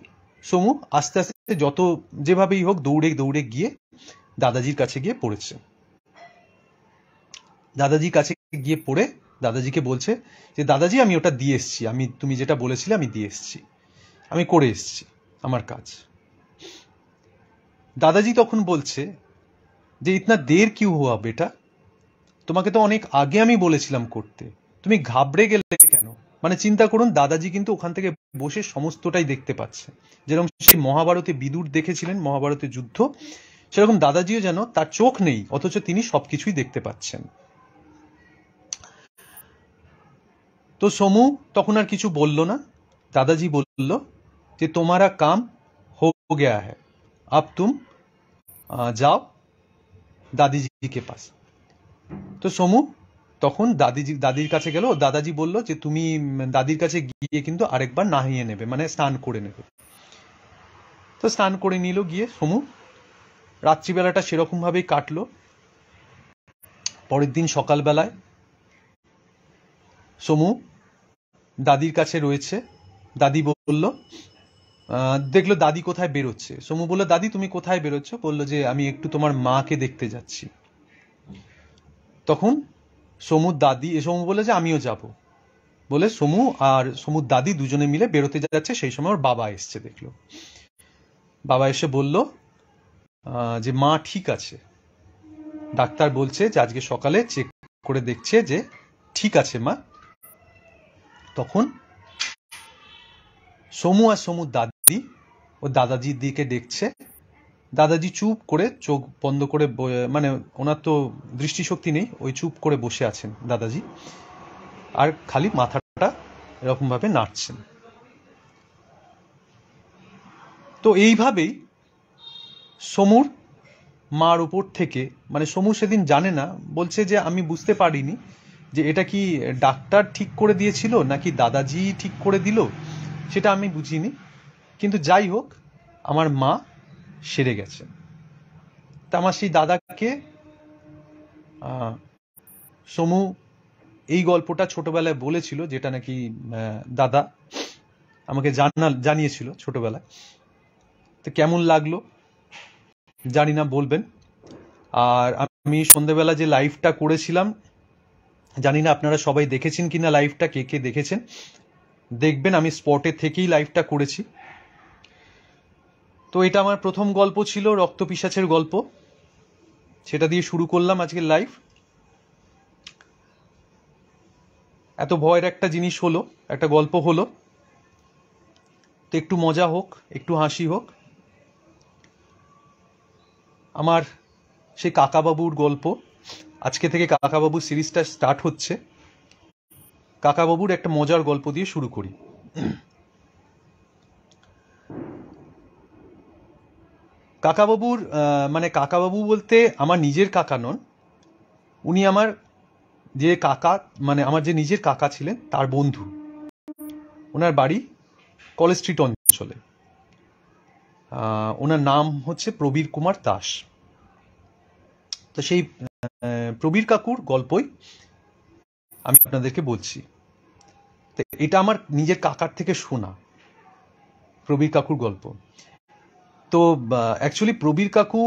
সমু আস্তে আস্তে যত যেভাবেই হোক দৌড়ে দৌড়ে গিয়ে দাদাজির কাছে গিয়ে পড়েছে দাদাজির কাছে গিয়ে পড়ে দাদাজিকে বলছে যে দাদাজি আমি ওটা দিয়ে এসছি আমি তুমি যেটা বলেছিলে আমি দিয়ে এসছি আমি করে এসছি আমার কাজ দাদাজি তখন বলছে যে ইতনা দের কি হওয়া বেটা তোমাকে তো অনেক আগে আমি বলেছিলাম করতে তুমি ঘাবড়ে গেলে কেন মানে চিন্তা করুন দাদাজি কিন্তু ওখান থেকে বসে সমস্তটাই দেখতে পাচ্ছে যেরকম সেই মহাভারতে বিদুর দেখেছিলেন মহাভারতে যুদ্ধ সেরকম দাদাজিও যেন তার চোখ নেই অথচ তিনি সবকিছুই দেখতে পাচ্ছেন তো সমু তখন আর কিছু বলল না দাদাজি বলল যে তোমারা কাম হো গয়া হ্যাঁ আপ তুম যাও দাদিজিকে পাস তো সমু তখন দাদিজি দাদির কাছে গেল দাদাজি বলল যে তুমি দাদির কাছে গিয়ে কিন্তু আরেকবার নাহিয়ে নেবে মানে স্নান করে নেবে তো স্নান করে নিল গিয়ে সমু রাত্রিবেলাটা সেরকমভাবেই কাটলো পরের দিন সকালবেলায় সমু দাদির কাছে রয়েছে দাদি বলল দেখলো দাদি কোথায় বেরোচ্ছে সমু বললো দাদি তুমি কোথায় বেরোচ্ছ বললো যে আমি একটু তোমার মাকে দেখতে যাচ্ছি তখন সমুর দাদি সমু বলে যে আমিও যাব বলে সমু আর সমুর দাদি দুজনে মিলে বেরোতে যাচ্ছে সেই সময় ওর বাবা এসছে দেখলো বাবা এসে বলল যে মা ঠিক আছে ডাক্তার বলছে যে আজকে সকালে চেক করে দেখছে যে ঠিক আছে মা তখন সমু আর সমু দাদি ও দাদাজির দিকে দেখছে দাদাজি চুপ করে চোখ বন্ধ করে মানে ওনার তো দৃষ্টিশক্তি নেই ওই চুপ করে বসে আছেন দাদাজি আর খালি মাথাটা এরকমভাবে নাড়ছেন তো এইভাবেই সমুর মার উপর থেকে মানে সমু সেদিন জানে না বলছে যে আমি বুঝতে পারিনি যে এটা কি ডাক্তার ঠিক করে দিয়েছিল নাকি দাদাজি ঠিক করে দিল সেটা আমি বুঝিনি কিন্তু যাই হোক আমার মা সেরে গেছে তা আমার সেই দাদাকে সমু এই গল্পটা ছোটবেলায় বলেছিল যেটা নাকি দাদা আমাকে জানাল জানিয়েছিল ছোটবেলায় তো কেমন লাগলো জানি না বলবেন আর আমি সন্ধেবেলা যে লাইভটা করেছিলাম জানি না আপনারা সবাই দেখেছেন কি না লাইভটা কে কে দেখেছেন দেখবেন আমি স্পটে থেকেই লাইভটা করেছি তো এটা আমার প্রথম গল্প ছিল রক্ত পিসাচের গল্প সেটা দিয়ে শুরু করলাম আজকের লাইভ এত ভয়ের একটা জিনিস হলো একটা গল্প হলো তো একটু মজা হোক একটু হাসি হোক আমার সেই কাকাবাবুর গল্প আজকে থেকে কাকাবাবু সিরিজটা স্টার্ট হচ্ছে কাকাবাবুর একটা মজার গল্প দিয়ে শুরু করি কাকাবাবুর মানে কাকাবাবু বলতে আমার নিজের কাকা নন উনি আমার যে কাকা মানে আমার যে নিজের কাকা ছিলেন তার বন্ধু ওনার বাড়ি কলেজ স্ট্রিট অঞ্চলে ওনার নাম হচ্ছে প্রবীর কুমার দাস তো সেই প্রবীর কাকুর গল্পই আমি আপনাদেরকে বলছি এটা আমার নিজের কাকার থেকে শোনা প্রবীর কাকুর গল্প তো অ্যাকচুয়ালি প্রবীর কাকু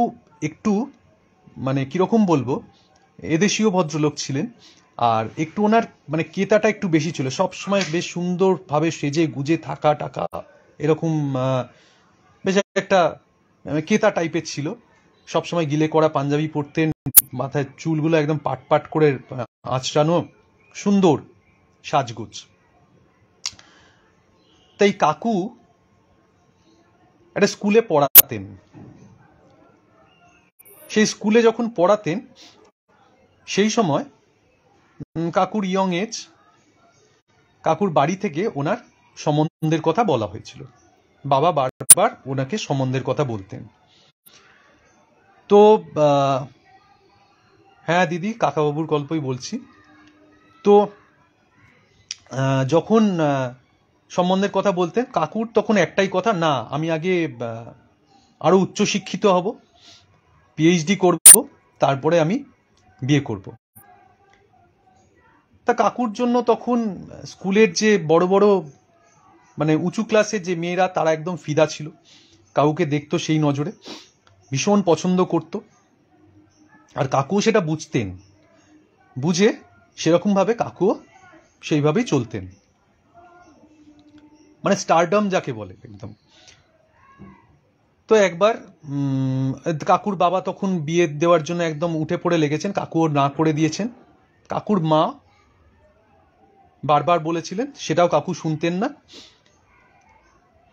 একটু মানে কিরকম বলবো এদেশীয় ভদ্রলোক ছিলেন আর একটু ওনার মানে কেতাটা একটু বেশি ছিল সব সময় বেশ সুন্দরভাবে সেজে গুজে থাকা টাকা এরকম বেশ একটা মানে কেতা টাইপের ছিল সবসময় গিলে করা পাঞ্জাবি পরতেন মাথায় চুলগুলো একদম পাট পাট করে আঁচড়ানো সুন্দর সাজগুজ তাই কাকু একটা স্কুলে পড়াতেন সেই স্কুলে যখন পড়াতেন সেই সময় কাকুর ইয়ং এজ কাকুর বাড়ি থেকে ওনার সম্বন্ধের কথা বলা হয়েছিল বাবা বারবার ওনাকে সম্বন্ধের কথা বলতেন তো হ্যাঁ দিদি কাকাবাবুর গল্পই বলছি তো যখন সম্বন্ধের কথা বলতেন কাকুর তখন একটাই কথা না আমি আগে আরও উচ্চশিক্ষিত হব পিএইচডি করব তারপরে আমি বিয়ে করব তা কাকুর জন্য তখন স্কুলের যে বড় বড় মানে উঁচু ক্লাসের যে মেয়েরা তারা একদম ফিদা ছিল কাউকে দেখতো সেই নজরে ভীষণ পছন্দ করত আর কাকুও সেটা বুঝতেন বুঝে সেরকমভাবে কাকুও সেইভাবেই চলতেন মানে স্টারডম যাকে বলে একদম তো একবার কাকুর বাবা তখন বিয়ে দেওয়ার জন্য একদম উঠে পড়ে লেগেছেন কাকুও না করে দিয়েছেন কাকুর মা বারবার বলেছিলেন সেটাও কাকু শুনতেন না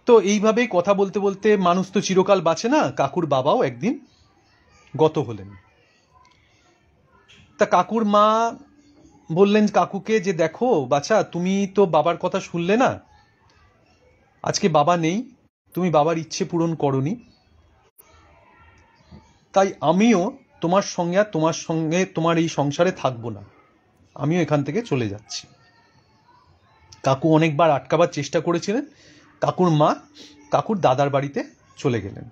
তো এইভাবে কথা বলতে বলতে মানুষ তো চিরকাল বাঁচে না কাকুর বাবাও একদিন গত হলেন তা কাকুর মা বললেন কাকুকে যে দেখো বাছা তুমি তো বাবার কথা শুনলে না আজকে বাবা নেই তুমি বাবার ইচ্ছে পূরণ করনি তাই আমিও তোমার সঙ্গে আর তোমার সঙ্গে তোমার এই সংসারে থাকবো না আমিও এখান থেকে চলে যাচ্ছি কাকু অনেকবার আটকাবার চেষ্টা করেছিলেন কাকুর মা কাকুর দাদার বাড়িতে চলে গেলেন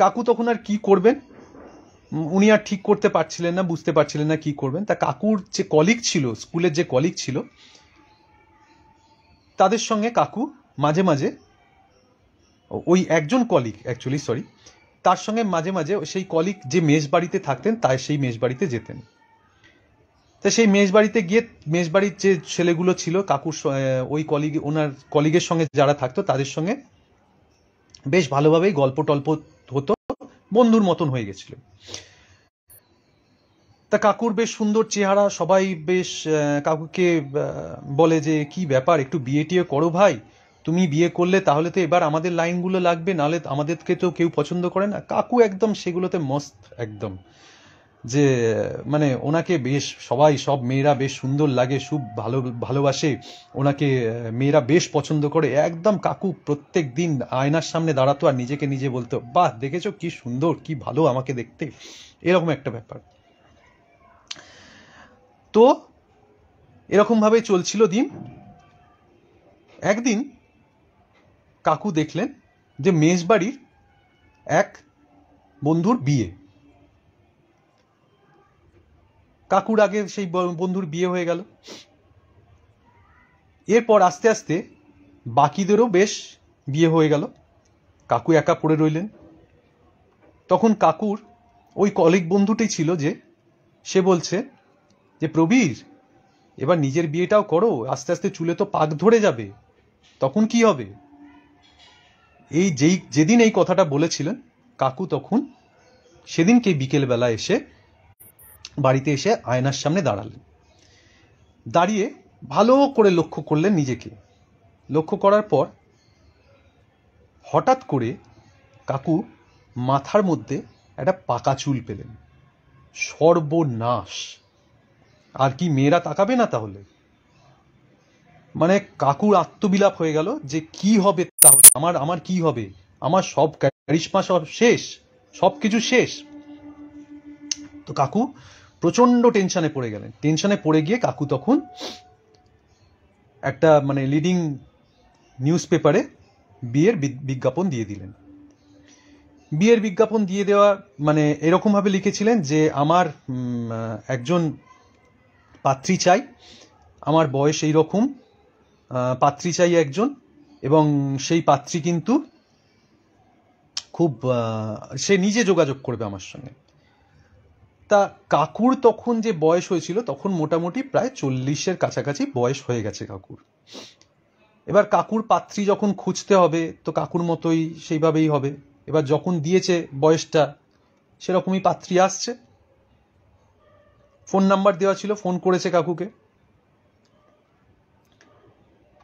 কাকু তখন আর কি করবেন উনি আর ঠিক করতে পারছিলেন না বুঝতে পারছিলেন না কি করবেন তা কাকুর যে কলিগ ছিল স্কুলের যে কলিগ ছিল তাদের সঙ্গে কাকু মাঝে মাঝে ওই একজন কলিগ অ্যাকচুয়ালি সরি তার সঙ্গে মাঝে মাঝে সেই কলিগ যে মেষ বাড়িতে থাকতেন তাই সেই মেষ বাড়িতে যেতেন তো সেই মেজবাড়িতে গিয়ে মেজবাড়ির যে ছেলেগুলো ছিল কাকুর ওই কলিগ ওনার কলিগের সঙ্গে যারা থাকতো তাদের সঙ্গে বেশ ভালোভাবেই গল্প টল্প হতো বন্ধুর মতন হয়ে গেছিল তা কাকুর বেশ সুন্দর চেহারা সবাই বেশ কাকুকে বলে যে কি ব্যাপার একটু বিয়ে টিয়ে করো ভাই তুমি বিয়ে করলে তাহলে তো এবার আমাদের লাইনগুলো লাগবে নাহলে আমাদেরকে তো কেউ পছন্দ করে না কাকু একদম সেগুলোতে মস্ত একদম যে মানে ওনাকে বেশ সবাই সব মেয়েরা বেশ সুন্দর লাগে সুব ভালো ভালোবাসে ওনাকে মেয়েরা বেশ পছন্দ করে একদম কাকু প্রত্যেক দিন আয়নার সামনে দাঁড়াতো আর নিজেকে নিজে বলতো বাহ দেখেছো কি সুন্দর কি ভালো আমাকে দেখতে এরকম একটা ব্যাপার তো এরকমভাবে চলছিল দিন একদিন কাকু দেখলেন যে মেজবাড়ির এক বন্ধুর বিয়ে কাকুর আগে সেই বন্ধুর বিয়ে হয়ে গেল এরপর আস্তে আস্তে বাকিদেরও বেশ বিয়ে হয়ে গেল কাকু একা পড়ে রইলেন তখন কাকুর ওই কলিক বন্ধুটি ছিল যে সে বলছে যে প্রবীর এবার নিজের বিয়েটাও করো আস্তে আস্তে চুলে তো পাক ধরে যাবে তখন কি হবে এই যেই যেদিন এই কথাটা বলেছিলেন কাকু তখন সেদিনকে বিকেলবেলা এসে বাড়িতে এসে আয়নার সামনে দাঁড়ালেন দাঁড়িয়ে ভালো করে লক্ষ্য করলেন নিজেকে লক্ষ্য করার পর হঠাৎ করে কাকু মাথার মধ্যে একটা পাকা চুল পেলেন সর্বনাশ আর কি মেয়েরা তাকাবে না তাহলে মানে কাকুর আত্মবিলাপ হয়ে গেল যে কি হবে তাহলে আমার আমার কি হবে আমার সব ক্যারিশমা সব শেষ সব কিছু শেষ তো কাকু প্রচণ্ড টেনশনে পড়ে গেলেন টেনশনে পড়ে গিয়ে কাকু তখন একটা মানে লিডিং নিউজ পেপারে বিয়ের বিজ্ঞাপন দিয়ে দিলেন বিয়ের বিজ্ঞাপন দিয়ে দেওয়া মানে এরকমভাবে লিখেছিলেন যে আমার একজন পাত্রী চাই আমার বয়স এই রকম পাত্রী চাই একজন এবং সেই পাত্রী কিন্তু খুব সে নিজে যোগাযোগ করবে আমার সঙ্গে তা কাকুর তখন যে বয়স হয়েছিল তখন মোটামুটি প্রায় চল্লিশের কাছাকাছি বয়স হয়ে গেছে কাকুর এবার কাকুর পাত্রী যখন খুঁজতে হবে তো কাকুর মতোই সেইভাবেই হবে এবার যখন দিয়েছে বয়সটা সেরকমই পাত্রী আসছে ফোন নাম্বার দেওয়া ছিল ফোন করেছে কাকুকে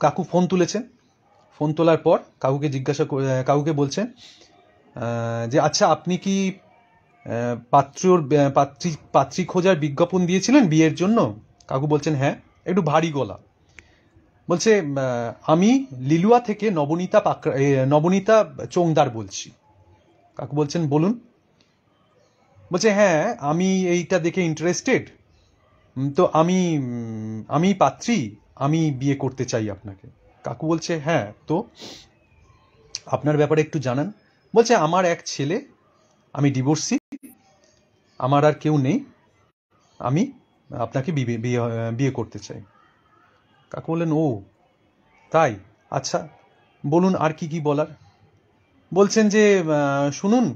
কাকু ফোন তুলেছেন ফোন তোলার পর কাকুকে জিজ্ঞাসা কাকুকে বলছেন যে আচ্ছা আপনি কি পাত্রর পাত্রী পাত্রী খোঁজার বিজ্ঞাপন দিয়েছিলেন বিয়ের জন্য কাকু বলছেন হ্যাঁ একটু ভারী গলা বলছে আমি লিলুয়া থেকে নবনীতা নবনীতা চোংদার বলছি কাকু বলছেন বলুন বলছে হ্যাঁ আমি এইটা দেখে ইন্টারেস্টেড তো আমি আমি পাত্রী আমি বিয়ে করতে চাই আপনাকে কাকু বলছে হ্যাঁ তো আপনার ব্যাপারে একটু জানান বলছে আমার এক ছেলে আমি ডিভোর্সি আমার আর কেউ নেই আমি আপনাকে বিয়ে বিয়ে করতে চাই কাকু বললেন ও তাই আচ্ছা বলুন আর কি কি বলার বলছেন যে শুনুন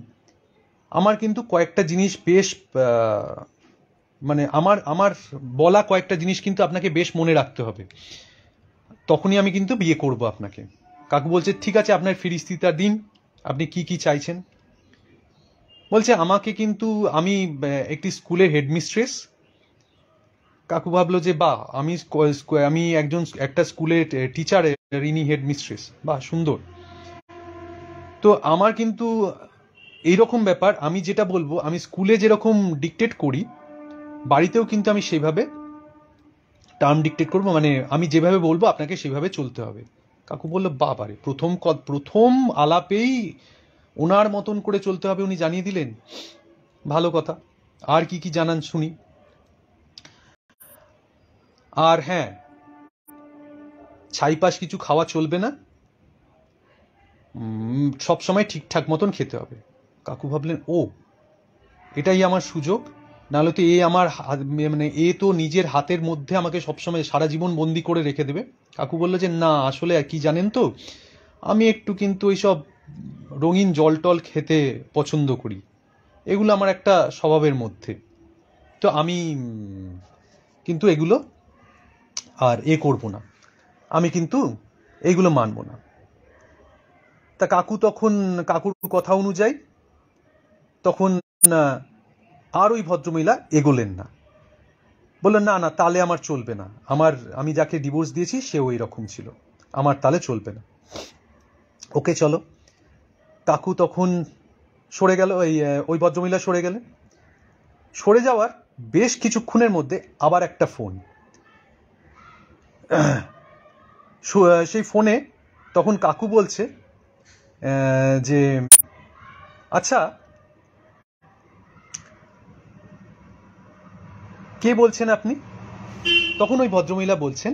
আমার কিন্তু কয়েকটা জিনিস বেশ মানে আমার আমার বলা কয়েকটা জিনিস কিন্তু আপনাকে বেশ মনে রাখতে হবে তখনই আমি কিন্তু বিয়ে করব আপনাকে কাকু বলছে ঠিক আছে আপনার ফিরিস্তিটা দিন আপনি কি কি চাইছেন বলছে আমাকে কিন্তু আমি একটি স্কুলের হেডমিস্ট্রেস কাকু ভাবলো যে বা আমি আমি একজন একটা স্কুলের টিচারের ইনি হেডমিস্ট্রেস বা সুন্দর তো আমার কিন্তু এইরকম ব্যাপার আমি যেটা বলবো আমি স্কুলে যেরকম ডিকটেট করি বাড়িতেও কিন্তু আমি সেভাবে টার্ম ডিকটেট করবো মানে আমি যেভাবে বলবো আপনাকে সেভাবে চলতে হবে কাকু বললো বাবারে প্রথম প্রথম আলাপেই ওনার মতন করে চলতে হবে উনি জানিয়ে দিলেন ভালো কথা আর কি কি জানান শুনি আর হ্যাঁ ছাইপাশ কিছু খাওয়া চলবে না সব সময় ঠিকঠাক মতন খেতে হবে কাকু ভাবলেন ও এটাই আমার সুযোগ নাহলে তো এ আমার মানে এ তো নিজের হাতের মধ্যে আমাকে সবসময় সারা জীবন বন্দি করে রেখে দেবে কাকু বললো যে না আসলে আর কি জানেন তো আমি একটু কিন্তু ওইসব রঙিন জল টল খেতে পছন্দ করি এগুলো আমার একটা স্বভাবের মধ্যে তো আমি কিন্তু এগুলো আর এ করব না আমি কিন্তু এগুলো মানব না তা কাকু তখন কাকুর কথা অনুযায়ী তখন আর ওই ভদ্রমহিলা এগোলেন না বললেন না না তালে আমার চলবে না আমার আমি যাকে ডিভোর্স দিয়েছি সেও ওই রকম ছিল আমার তালে চলবে না ওকে চলো কাকু তখন সরে গেল ওই ওই ভদ্রমহিলা সরে গেলেন সরে যাওয়ার বেশ কিছুক্ষণের মধ্যে আবার একটা ফোন সেই ফোনে তখন কাকু বলছে যে আচ্ছা কে বলছেন আপনি তখন ওই ভদ্রমহিলা বলছেন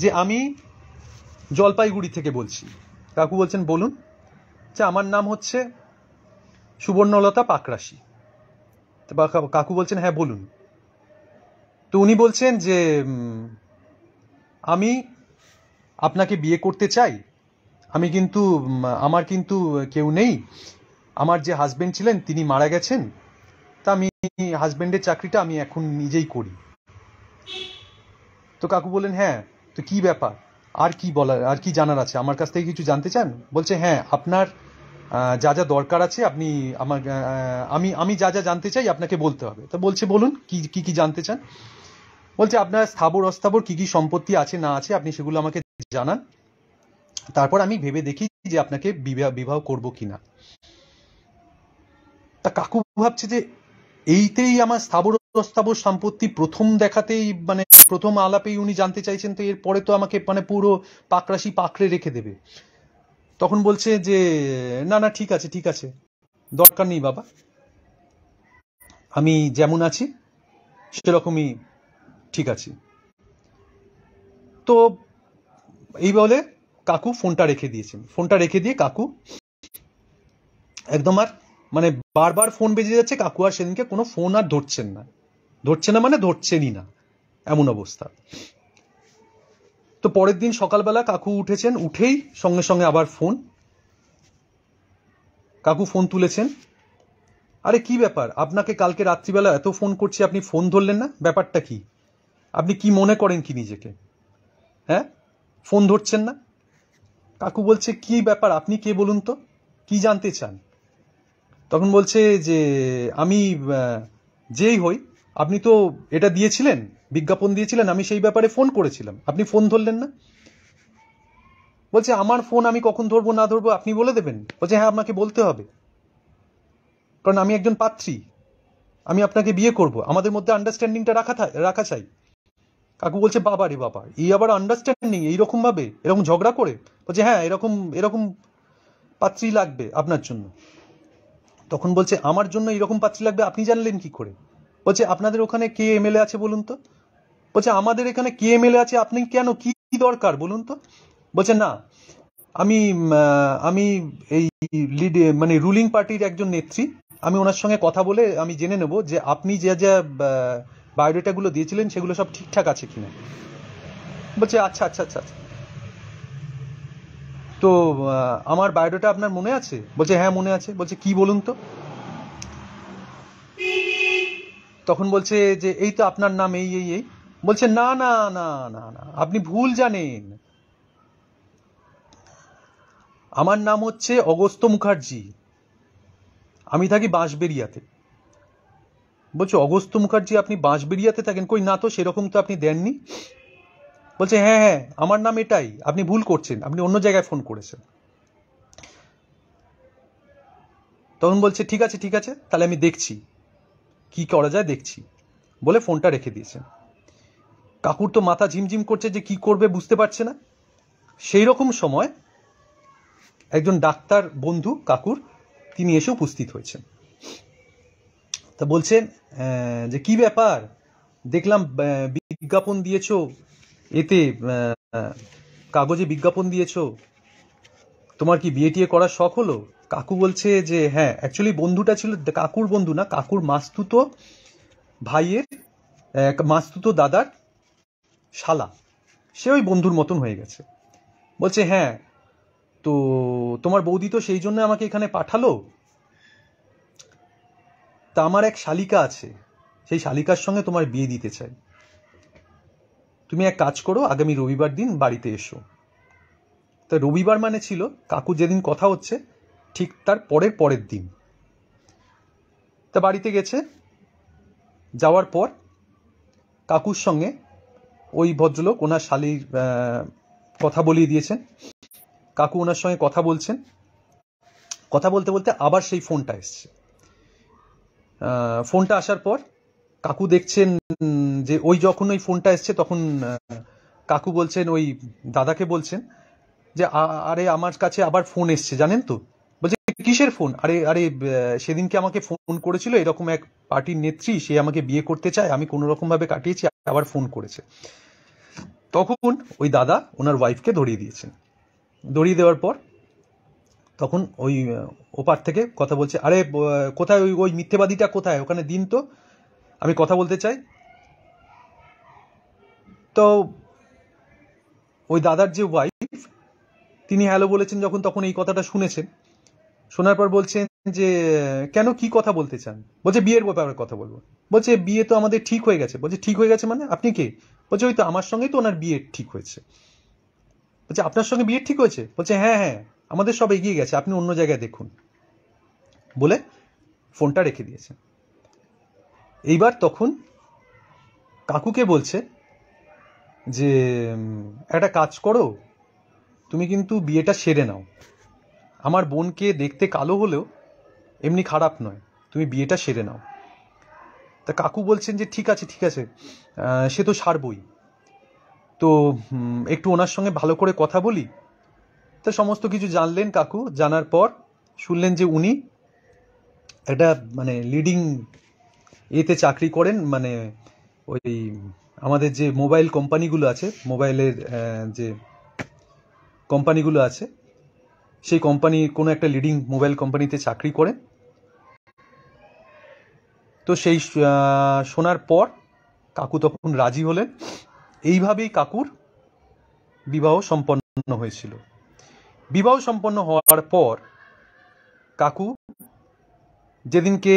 যে আমি জলপাইগুড়ি থেকে বলছি কাকু বলছেন বলুন যে আমার নাম হচ্ছে সুবর্ণলতা পাকরাশি কাকু বলছেন হ্যাঁ বলুন তো উনি বলছেন যে আমি আপনাকে বিয়ে করতে চাই আমি কিন্তু আমার কিন্তু কেউ নেই আমার যে হাজব্যান্ড ছিলেন তিনি মারা গেছেন তা আমি হাজব্যান্ডের চাকরিটা আমি এখন নিজেই করি তো কাকু বললেন হ্যাঁ তো কি ব্যাপার আর কি বলার আর কি জানার আছে আমার কাছ থেকে কিছু জানতে চান বলছে হ্যাঁ আপনার যা যা দরকার আছে আপনি আমার আমি আমি যা যা জানতে চাই আপনাকে বলতে হবে তো বলছে বলুন কি কি কি জানতে চান বলছে আপনার স্থাবর অস্থাবর কি কি সম্পত্তি আছে না আছে আপনি সেগুলো আমাকে জানান তারপর আমি ভেবে দেখি যে আপনাকে বিবাহ বিবাহ করবো কিনা তা কাকু ভাবছে যে এইতেই আমার স্থাবর প্রস্তাবর সম্পত্তি প্রথম দেখাতেই মানে প্রথম আলাপেই উনি জানতে চাইছেন তো এরপরে তো আমাকে মানে পুরো পাকরাশি পাকড়ে রেখে দেবে তখন বলছে যে না না ঠিক আছে ঠিক আছে দরকার নেই বাবা আমি যেমন আছি সেরকমই ঠিক আছি তো এই বলে কাকু ফোনটা রেখে দিয়েছেন ফোনটা রেখে দিয়ে কাকু একদম আর মানে বারবার ফোন বেজে যাচ্ছে কাকু আর সেদিনকে কোনো ফোন আর ধরছেন না ধরছে না মানে ধরছেনই না এমন অবস্থা তো পরের দিন সকালবেলা কাকু উঠেছেন উঠেই সঙ্গে সঙ্গে আবার ফোন কাকু ফোন তুলেছেন আরে কি ব্যাপার আপনাকে কালকে রাত্রিবেলা এত ফোন করছি আপনি ফোন ধরলেন না ব্যাপারটা কি আপনি কি মনে করেন কি নিজেকে হ্যাঁ ফোন ধরছেন না কাকু বলছে কি ব্যাপার আপনি কে বলুন তো কি জানতে চান তখন বলছে যে আমি যেই হই আপনি তো এটা দিয়েছিলেন বিজ্ঞাপন দিয়েছিলেন আমি সেই ব্যাপারে ফোন করেছিলাম আপনি ফোন ধরলেন না বলছে আমার ফোন আমি কখন ধরবো না ধরবো আপনি বলে দেবেন বলছে হ্যাঁ আপনাকে বলতে হবে কারণ আমি একজন পাত্রী আমি আপনাকে বিয়ে করব আমাদের মধ্যে আন্ডারস্ট্যান্ডিংটা রাখা রাখা চাই কাকু বলছে বাবা রে বাবা এই আবার আন্ডারস্ট্যান্ডিং এইরকম ভাবে এরকম ঝগড়া করে বলছে হ্যাঁ এরকম এরকম পাত্রী লাগবে আপনার জন্য তখন বলছে আমার জন্য এরকম পাত্রী লাগবে আপনি জানলেন কি করে বলছে আপনাদের ওখানে কে এমএলএ আছে বলুন তো বলছে আমাদের এখানে কে এমএলএ আছে আপনি কেন কি দরকার বলুন তো বলছে না আমি আমি এই লিড মানে রুলিং পার্টির একজন নেত্রী আমি ওনার সঙ্গে কথা বলে আমি জেনে নেব যে আপনি যে যা বায়োডেটাগুলো দিয়েছিলেন সেগুলো সব ঠিকঠাক আছে কিনা বলছে আচ্ছা আচ্ছা আচ্ছা আচ্ছা তো আমার বায়োডাটা আপনার মনে আছে বলছে হ্যাঁ মনে আছে বলছে কি বলুন তো তখন বলছে যে এই তো আপনার নাম এই এই এই বলছে না না না না না আপনি ভুল জানেন আমার নাম হচ্ছে অগস্ত মুখার্জি আমি থাকি বাঁশবেরিয়াতে বলছে অগস্ত মুখার্জি আপনি বাঁশবেরিয়াতে থাকেন কই না তো সেরকম তো আপনি দেননি বলছে হ্যাঁ হ্যাঁ আমার নাম এটাই আপনি ভুল করছেন আপনি অন্য জায়গায় ফোন করেছেন তখন বলছে ঠিক আছে ঠিক আছে তাহলে আমি দেখছি কি করা যায় দেখছি বলে ফোনটা রেখে দিয়েছেন কাকুর তো মাথা ঝিমঝিম করছে যে কি করবে বুঝতে পারছে না সেই রকম সময় একজন ডাক্তার বন্ধু কাকুর তিনি এসে উপস্থিত হয়েছেন তা বলছেন যে কি ব্যাপার দেখলাম বিজ্ঞাপন দিয়েছ এতে কাগজে বিজ্ঞাপন দিয়েছ তোমার কি বিয়ে টিয়ে করার শখ হলো কাকু বলছে যে হ্যাঁ অ্যাকচুয়ালি বন্ধুটা ছিল কাকুর বন্ধু না কাকুর মাস্তুতো ভাইয়ের মাস্তুতো দাদার শালা সে ওই বন্ধুর মতন হয়ে গেছে বলছে হ্যাঁ তো তোমার বৌদি তো সেই জন্য আমাকে এখানে পাঠালো তা আমার এক শালিকা আছে সেই শালিকার সঙ্গে তোমার বিয়ে দিতে চাই তুমি এক কাজ করো আগামী রবিবার দিন বাড়িতে এসো তা রবিবার মানে ছিল কাকু যেদিন কথা হচ্ছে ঠিক তার পরের পরের দিন তা বাড়িতে গেছে যাওয়ার পর কাকুর সঙ্গে ওই ভদ্রলোক ওনার শালির কথা বলিয়ে দিয়েছেন কাকু ওনার সঙ্গে কথা বলছেন কথা বলতে বলতে আবার সেই ফোনটা এসছে ফোনটা আসার পর কাকু দেখছেন যে ওই যখন ওই ফোনটা এসছে তখন কাকু বলছেন ওই দাদাকে বলছেন যে আরে আমার কাছে আবার ফোন এসছে জানেন তো বলছে কিসের ফোন আরে আরে সেদিনকে আমাকে ফোন করেছিল এরকম এক পার্টির নেত্রী সে আমাকে বিয়ে করতে চায় আমি কোনো রকম ভাবে কাটিয়েছি আবার ফোন করেছে তখন ওই দাদা ওনার ওয়াইফকে ধরিয়ে দিয়েছেন ধরিয়ে দেওয়ার পর তখন ওই ওপার থেকে কথা বলছে আরে কোথায় ওই ওই মিথ্যেবাদীটা কোথায় ওখানে দিন তো আমি কথা বলতে চাই তো ওই দাদার যে ওয়াইফ তিনি হ্যালো বলেছেন যখন তখন এই কথাটা শুনেছেন শোনার পর বলছেন যে কেন কি কথা বলতে চান বলছে বিয়ের ব্যাপারে কথা বলবো বলছে বিয়ে তো আমাদের ঠিক হয়ে গেছে বলছে ঠিক হয়ে গেছে মানে আপনি কে বলছে ওই তো আমার সঙ্গেই তো ওনার বিয়ে ঠিক হয়েছে বলছে আপনার সঙ্গে বিয়ে ঠিক হয়েছে বলছে হ্যাঁ হ্যাঁ আমাদের সব এগিয়ে গেছে আপনি অন্য জায়গায় দেখুন বলে ফোনটা রেখে দিয়েছেন এইবার তখন কাকুকে বলছে যে একটা কাজ করো তুমি কিন্তু বিয়েটা সেরে নাও আমার বোনকে দেখতে কালো হলেও এমনি খারাপ নয় তুমি বিয়েটা সেরে নাও তা কাকু বলছেন যে ঠিক আছে ঠিক আছে সে তো সারবই তো একটু ওনার সঙ্গে ভালো করে কথা বলি তা সমস্ত কিছু জানলেন কাকু জানার পর শুনলেন যে উনি একটা মানে লিডিং এতে চাকরি করেন মানে ওই আমাদের যে মোবাইল কোম্পানিগুলো আছে মোবাইলের যে কোম্পানিগুলো আছে সেই কোম্পানি কোনো একটা লিডিং মোবাইল কোম্পানিতে চাকরি করেন তো সেই শোনার পর কাকু তখন রাজি হলেন এইভাবেই কাকুর বিবাহ সম্পন্ন হয়েছিল বিবাহ সম্পন্ন হওয়ার পর কাকু যেদিনকে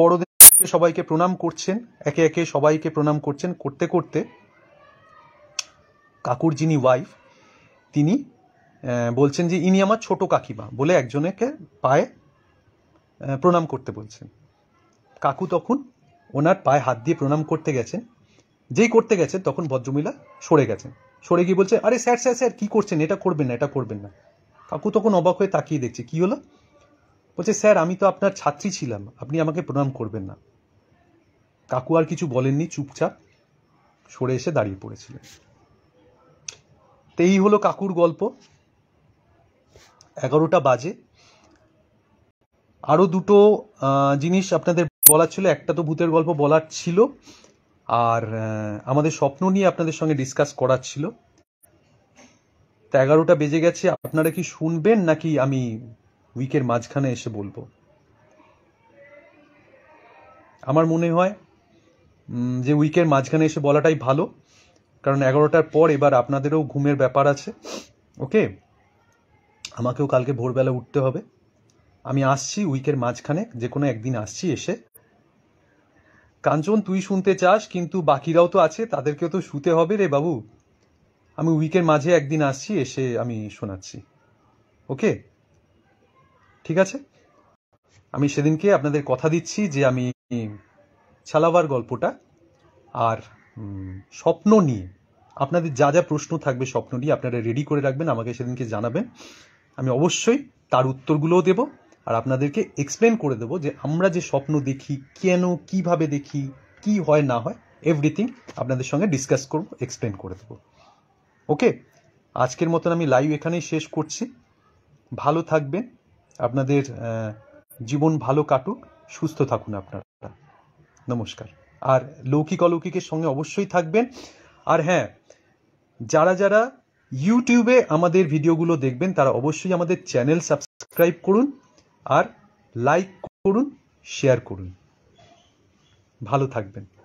বড়দের একে সবাইকে প্রণাম করছেন একে একে সবাইকে প্রণাম করছেন করতে করতে কাকুর যিনি ওয়াইফ তিনি বলছেন যে ইনি আমার ছোট কাকিমা বলে একজনকে পায়ে প্রণাম করতে বলছেন কাকু তখন ওনার পায়ে হাত দিয়ে প্রণাম করতে গেছেন যেই করতে গেছেন তখন ভদ্রমিলা সরে গেছেন সরে গিয়ে বলছে আরে স্যার স্যার স্যার কী করছেন এটা করবেন না এটা করবেন না কাকু তখন অবাক হয়ে তাকিয়ে দেখছে কী হলো বলছে স্যার আমি তো আপনার ছাত্রী ছিলাম আপনি আমাকে প্রণাম করবেন না কাকু আর কিছু বলেননি চুপচাপ সরে এসে দাঁড়িয়ে পড়েছিলেন তেই হলো কাকুর গল্প এগারোটা বাজে আরও দুটো জিনিস আপনাদের বলার ছিল একটা তো ভূতের গল্প বলার ছিল আর আমাদের স্বপ্ন নিয়ে আপনাদের সঙ্গে ডিসকাস করার ছিল তো এগারোটা বেজে গেছে আপনারা কি শুনবেন নাকি আমি উইকের মাঝখানে এসে বলবো আমার মনে হয় যে উইকের মাঝখানে এসে বলাটাই ভালো কারণ এগারোটার পর এবার আপনাদেরও ঘুমের ব্যাপার আছে ওকে আমাকেও কালকে ভোরবেলা উঠতে হবে আমি আসছি উইকের মাঝখানে যে কোনো একদিন আসছি এসে কাঞ্চন তুই শুনতে চাস কিন্তু বাকিরাও তো আছে তাদেরকেও তো শুতে হবে রে বাবু আমি উইকের মাঝে একদিন আসছি এসে আমি শোনাচ্ছি ওকে ঠিক আছে আমি সেদিনকে আপনাদের কথা দিচ্ছি যে আমি ছালাবার গল্পটা আর স্বপ্ন নিয়ে আপনাদের যা যা প্রশ্ন থাকবে স্বপ্ন নিয়ে আপনারা রেডি করে রাখবেন আমাকে সেদিনকে জানাবেন আমি অবশ্যই তার উত্তরগুলোও দেব আর আপনাদেরকে এক্সপ্লেন করে দেবো যে আমরা যে স্বপ্ন দেখি কেন কিভাবে দেখি কি হয় না হয় এভরিথিং আপনাদের সঙ্গে ডিসকাস করব এক্সপ্লেন করে দেবো ওকে আজকের মতন আমি লাইভ এখানেই শেষ করছি ভালো থাকবেন আপনাদের জীবন ভালো কাটুক সুস্থ থাকুন আপনারা নমস্কার আর লৌকিক অলৌকিকের সঙ্গে অবশ্যই থাকবেন আর হ্যাঁ যারা যারা ইউটিউবে আমাদের ভিডিওগুলো দেখবেন তারা অবশ্যই আমাদের চ্যানেল সাবস্ক্রাইব করুন আর লাইক করুন শেয়ার করুন ভালো থাকবেন